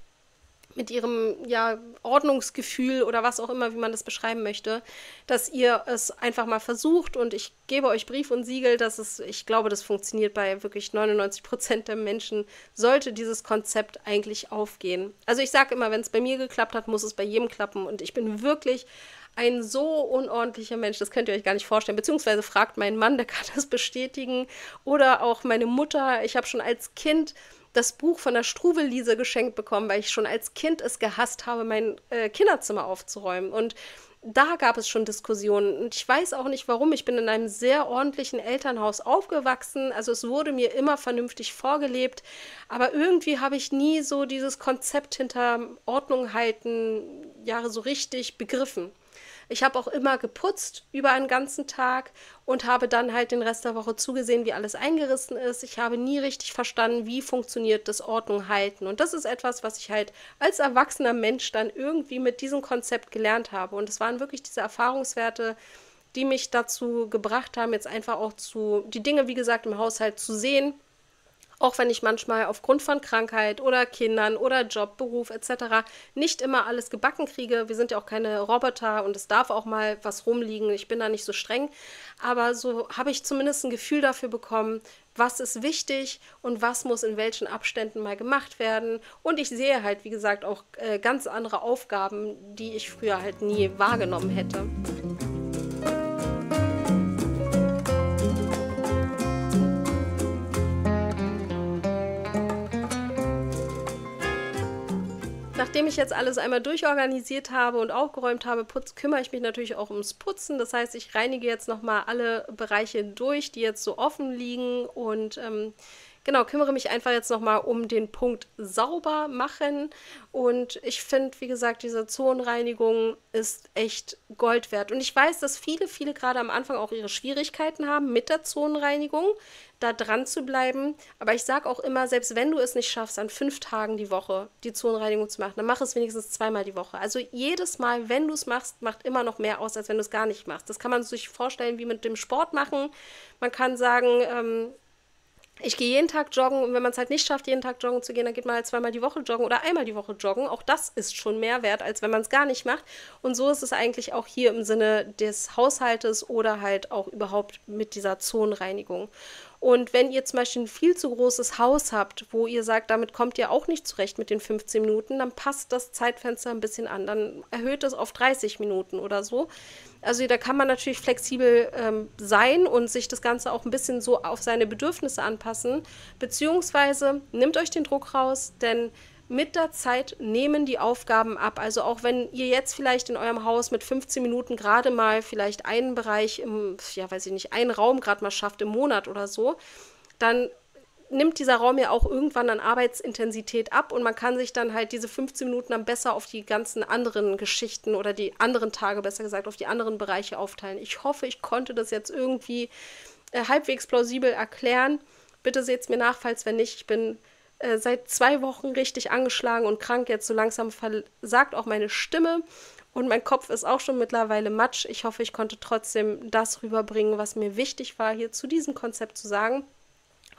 mit ihrem ja, Ordnungsgefühl oder was auch immer, wie man das beschreiben möchte, dass ihr es einfach mal versucht und ich gebe euch Brief und Siegel, dass es, ich glaube, das funktioniert bei wirklich 99 Prozent der Menschen, sollte dieses Konzept eigentlich aufgehen. Also ich sage immer, wenn es bei mir geklappt hat, muss es bei jedem klappen und ich bin wirklich ein so unordentlicher Mensch, das könnt ihr euch gar nicht vorstellen. Beziehungsweise fragt meinen Mann, der kann das bestätigen. Oder auch meine Mutter. Ich habe schon als Kind das Buch von der Strubel-Liese geschenkt bekommen, weil ich schon als Kind es gehasst habe, mein äh, Kinderzimmer aufzuräumen. Und da gab es schon Diskussionen. Und ich weiß auch nicht warum. Ich bin in einem sehr ordentlichen Elternhaus aufgewachsen. Also es wurde mir immer vernünftig vorgelebt. Aber irgendwie habe ich nie so dieses Konzept hinter Ordnung halten, Jahre so richtig begriffen. Ich habe auch immer geputzt über einen ganzen Tag und habe dann halt den Rest der Woche zugesehen, wie alles eingerissen ist. Ich habe nie richtig verstanden, wie funktioniert das Ordnung halten. Und das ist etwas, was ich halt als erwachsener Mensch dann irgendwie mit diesem Konzept gelernt habe. Und es waren wirklich diese Erfahrungswerte, die mich dazu gebracht haben, jetzt einfach auch zu die Dinge, wie gesagt, im Haushalt zu sehen auch wenn ich manchmal aufgrund von Krankheit oder Kindern oder Job, Beruf etc. nicht immer alles gebacken kriege. Wir sind ja auch keine Roboter und es darf auch mal was rumliegen. Ich bin da nicht so streng. Aber so habe ich zumindest ein Gefühl dafür bekommen, was ist wichtig und was muss in welchen Abständen mal gemacht werden. Und ich sehe halt, wie gesagt, auch äh, ganz andere Aufgaben, die ich früher halt nie wahrgenommen hätte. nachdem ich jetzt alles einmal durchorganisiert habe und aufgeräumt habe, putz, kümmere ich mich natürlich auch ums Putzen. Das heißt, ich reinige jetzt nochmal alle Bereiche durch, die jetzt so offen liegen und ähm, genau, kümmere mich einfach jetzt nochmal um den Punkt sauber machen. Und ich finde, wie gesagt, diese Zonenreinigung ist echt Gold wert. Und ich weiß, dass viele, viele gerade am Anfang auch ihre Schwierigkeiten haben mit der Zonenreinigung, da dran zu bleiben. Aber ich sage auch immer, selbst wenn du es nicht schaffst, an fünf Tagen die Woche die Zonenreinigung zu machen, dann mach es wenigstens zweimal die Woche. Also jedes Mal, wenn du es machst, macht immer noch mehr aus, als wenn du es gar nicht machst. Das kann man sich vorstellen wie mit dem Sport machen. Man kann sagen, ähm, ich gehe jeden Tag joggen und wenn man es halt nicht schafft, jeden Tag joggen zu gehen, dann geht man halt zweimal die Woche joggen oder einmal die Woche joggen. Auch das ist schon mehr wert, als wenn man es gar nicht macht. Und so ist es eigentlich auch hier im Sinne des Haushaltes oder halt auch überhaupt mit dieser Zonenreinigung. Und wenn ihr zum Beispiel ein viel zu großes Haus habt, wo ihr sagt, damit kommt ihr auch nicht zurecht mit den 15 Minuten, dann passt das Zeitfenster ein bisschen an. Dann erhöht es auf 30 Minuten oder so. Also da kann man natürlich flexibel ähm, sein und sich das Ganze auch ein bisschen so auf seine Bedürfnisse anpassen. Beziehungsweise nehmt euch den Druck raus, denn mit der Zeit nehmen die Aufgaben ab. Also auch wenn ihr jetzt vielleicht in eurem Haus mit 15 Minuten gerade mal vielleicht einen Bereich im, ja weiß ich nicht, einen Raum gerade mal schafft im Monat oder so, dann nimmt dieser Raum ja auch irgendwann an Arbeitsintensität ab und man kann sich dann halt diese 15 Minuten dann besser auf die ganzen anderen Geschichten oder die anderen Tage, besser gesagt, auf die anderen Bereiche aufteilen. Ich hoffe, ich konnte das jetzt irgendwie äh, halbwegs plausibel erklären. Bitte seht es mir nach, falls wenn nicht, ich bin äh, seit zwei Wochen richtig angeschlagen und krank. Jetzt so langsam versagt auch meine Stimme und mein Kopf ist auch schon mittlerweile matsch. Ich hoffe, ich konnte trotzdem das rüberbringen, was mir wichtig war, hier zu diesem Konzept zu sagen.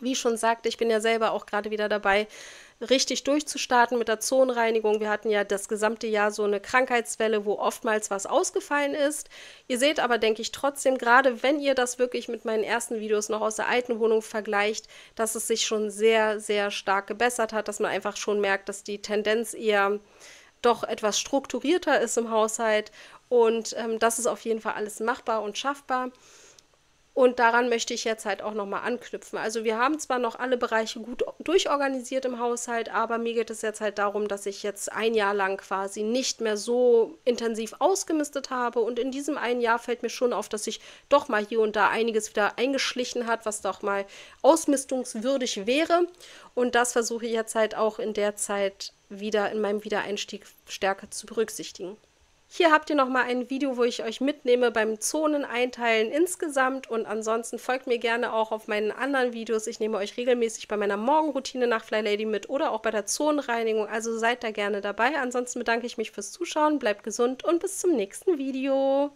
Wie schon sagte, ich bin ja selber auch gerade wieder dabei, richtig durchzustarten mit der Zonenreinigung. Wir hatten ja das gesamte Jahr so eine Krankheitswelle, wo oftmals was ausgefallen ist. Ihr seht aber, denke ich, trotzdem, gerade wenn ihr das wirklich mit meinen ersten Videos noch aus der alten Wohnung vergleicht, dass es sich schon sehr, sehr stark gebessert hat, dass man einfach schon merkt, dass die Tendenz eher doch etwas strukturierter ist im Haushalt und ähm, das ist auf jeden Fall alles machbar und schaffbar. Und daran möchte ich jetzt halt auch nochmal anknüpfen. Also wir haben zwar noch alle Bereiche gut durchorganisiert im Haushalt, aber mir geht es jetzt halt darum, dass ich jetzt ein Jahr lang quasi nicht mehr so intensiv ausgemistet habe. Und in diesem einen Jahr fällt mir schon auf, dass sich doch mal hier und da einiges wieder eingeschlichen hat, was doch mal ausmistungswürdig wäre. Und das versuche ich jetzt halt auch in der Zeit wieder in meinem Wiedereinstieg stärker zu berücksichtigen. Hier habt ihr nochmal ein Video, wo ich euch mitnehme beim Zoneneinteilen insgesamt und ansonsten folgt mir gerne auch auf meinen anderen Videos. Ich nehme euch regelmäßig bei meiner Morgenroutine nach Fly Lady mit oder auch bei der Zonenreinigung, also seid da gerne dabei. Ansonsten bedanke ich mich fürs Zuschauen, bleibt gesund und bis zum nächsten Video.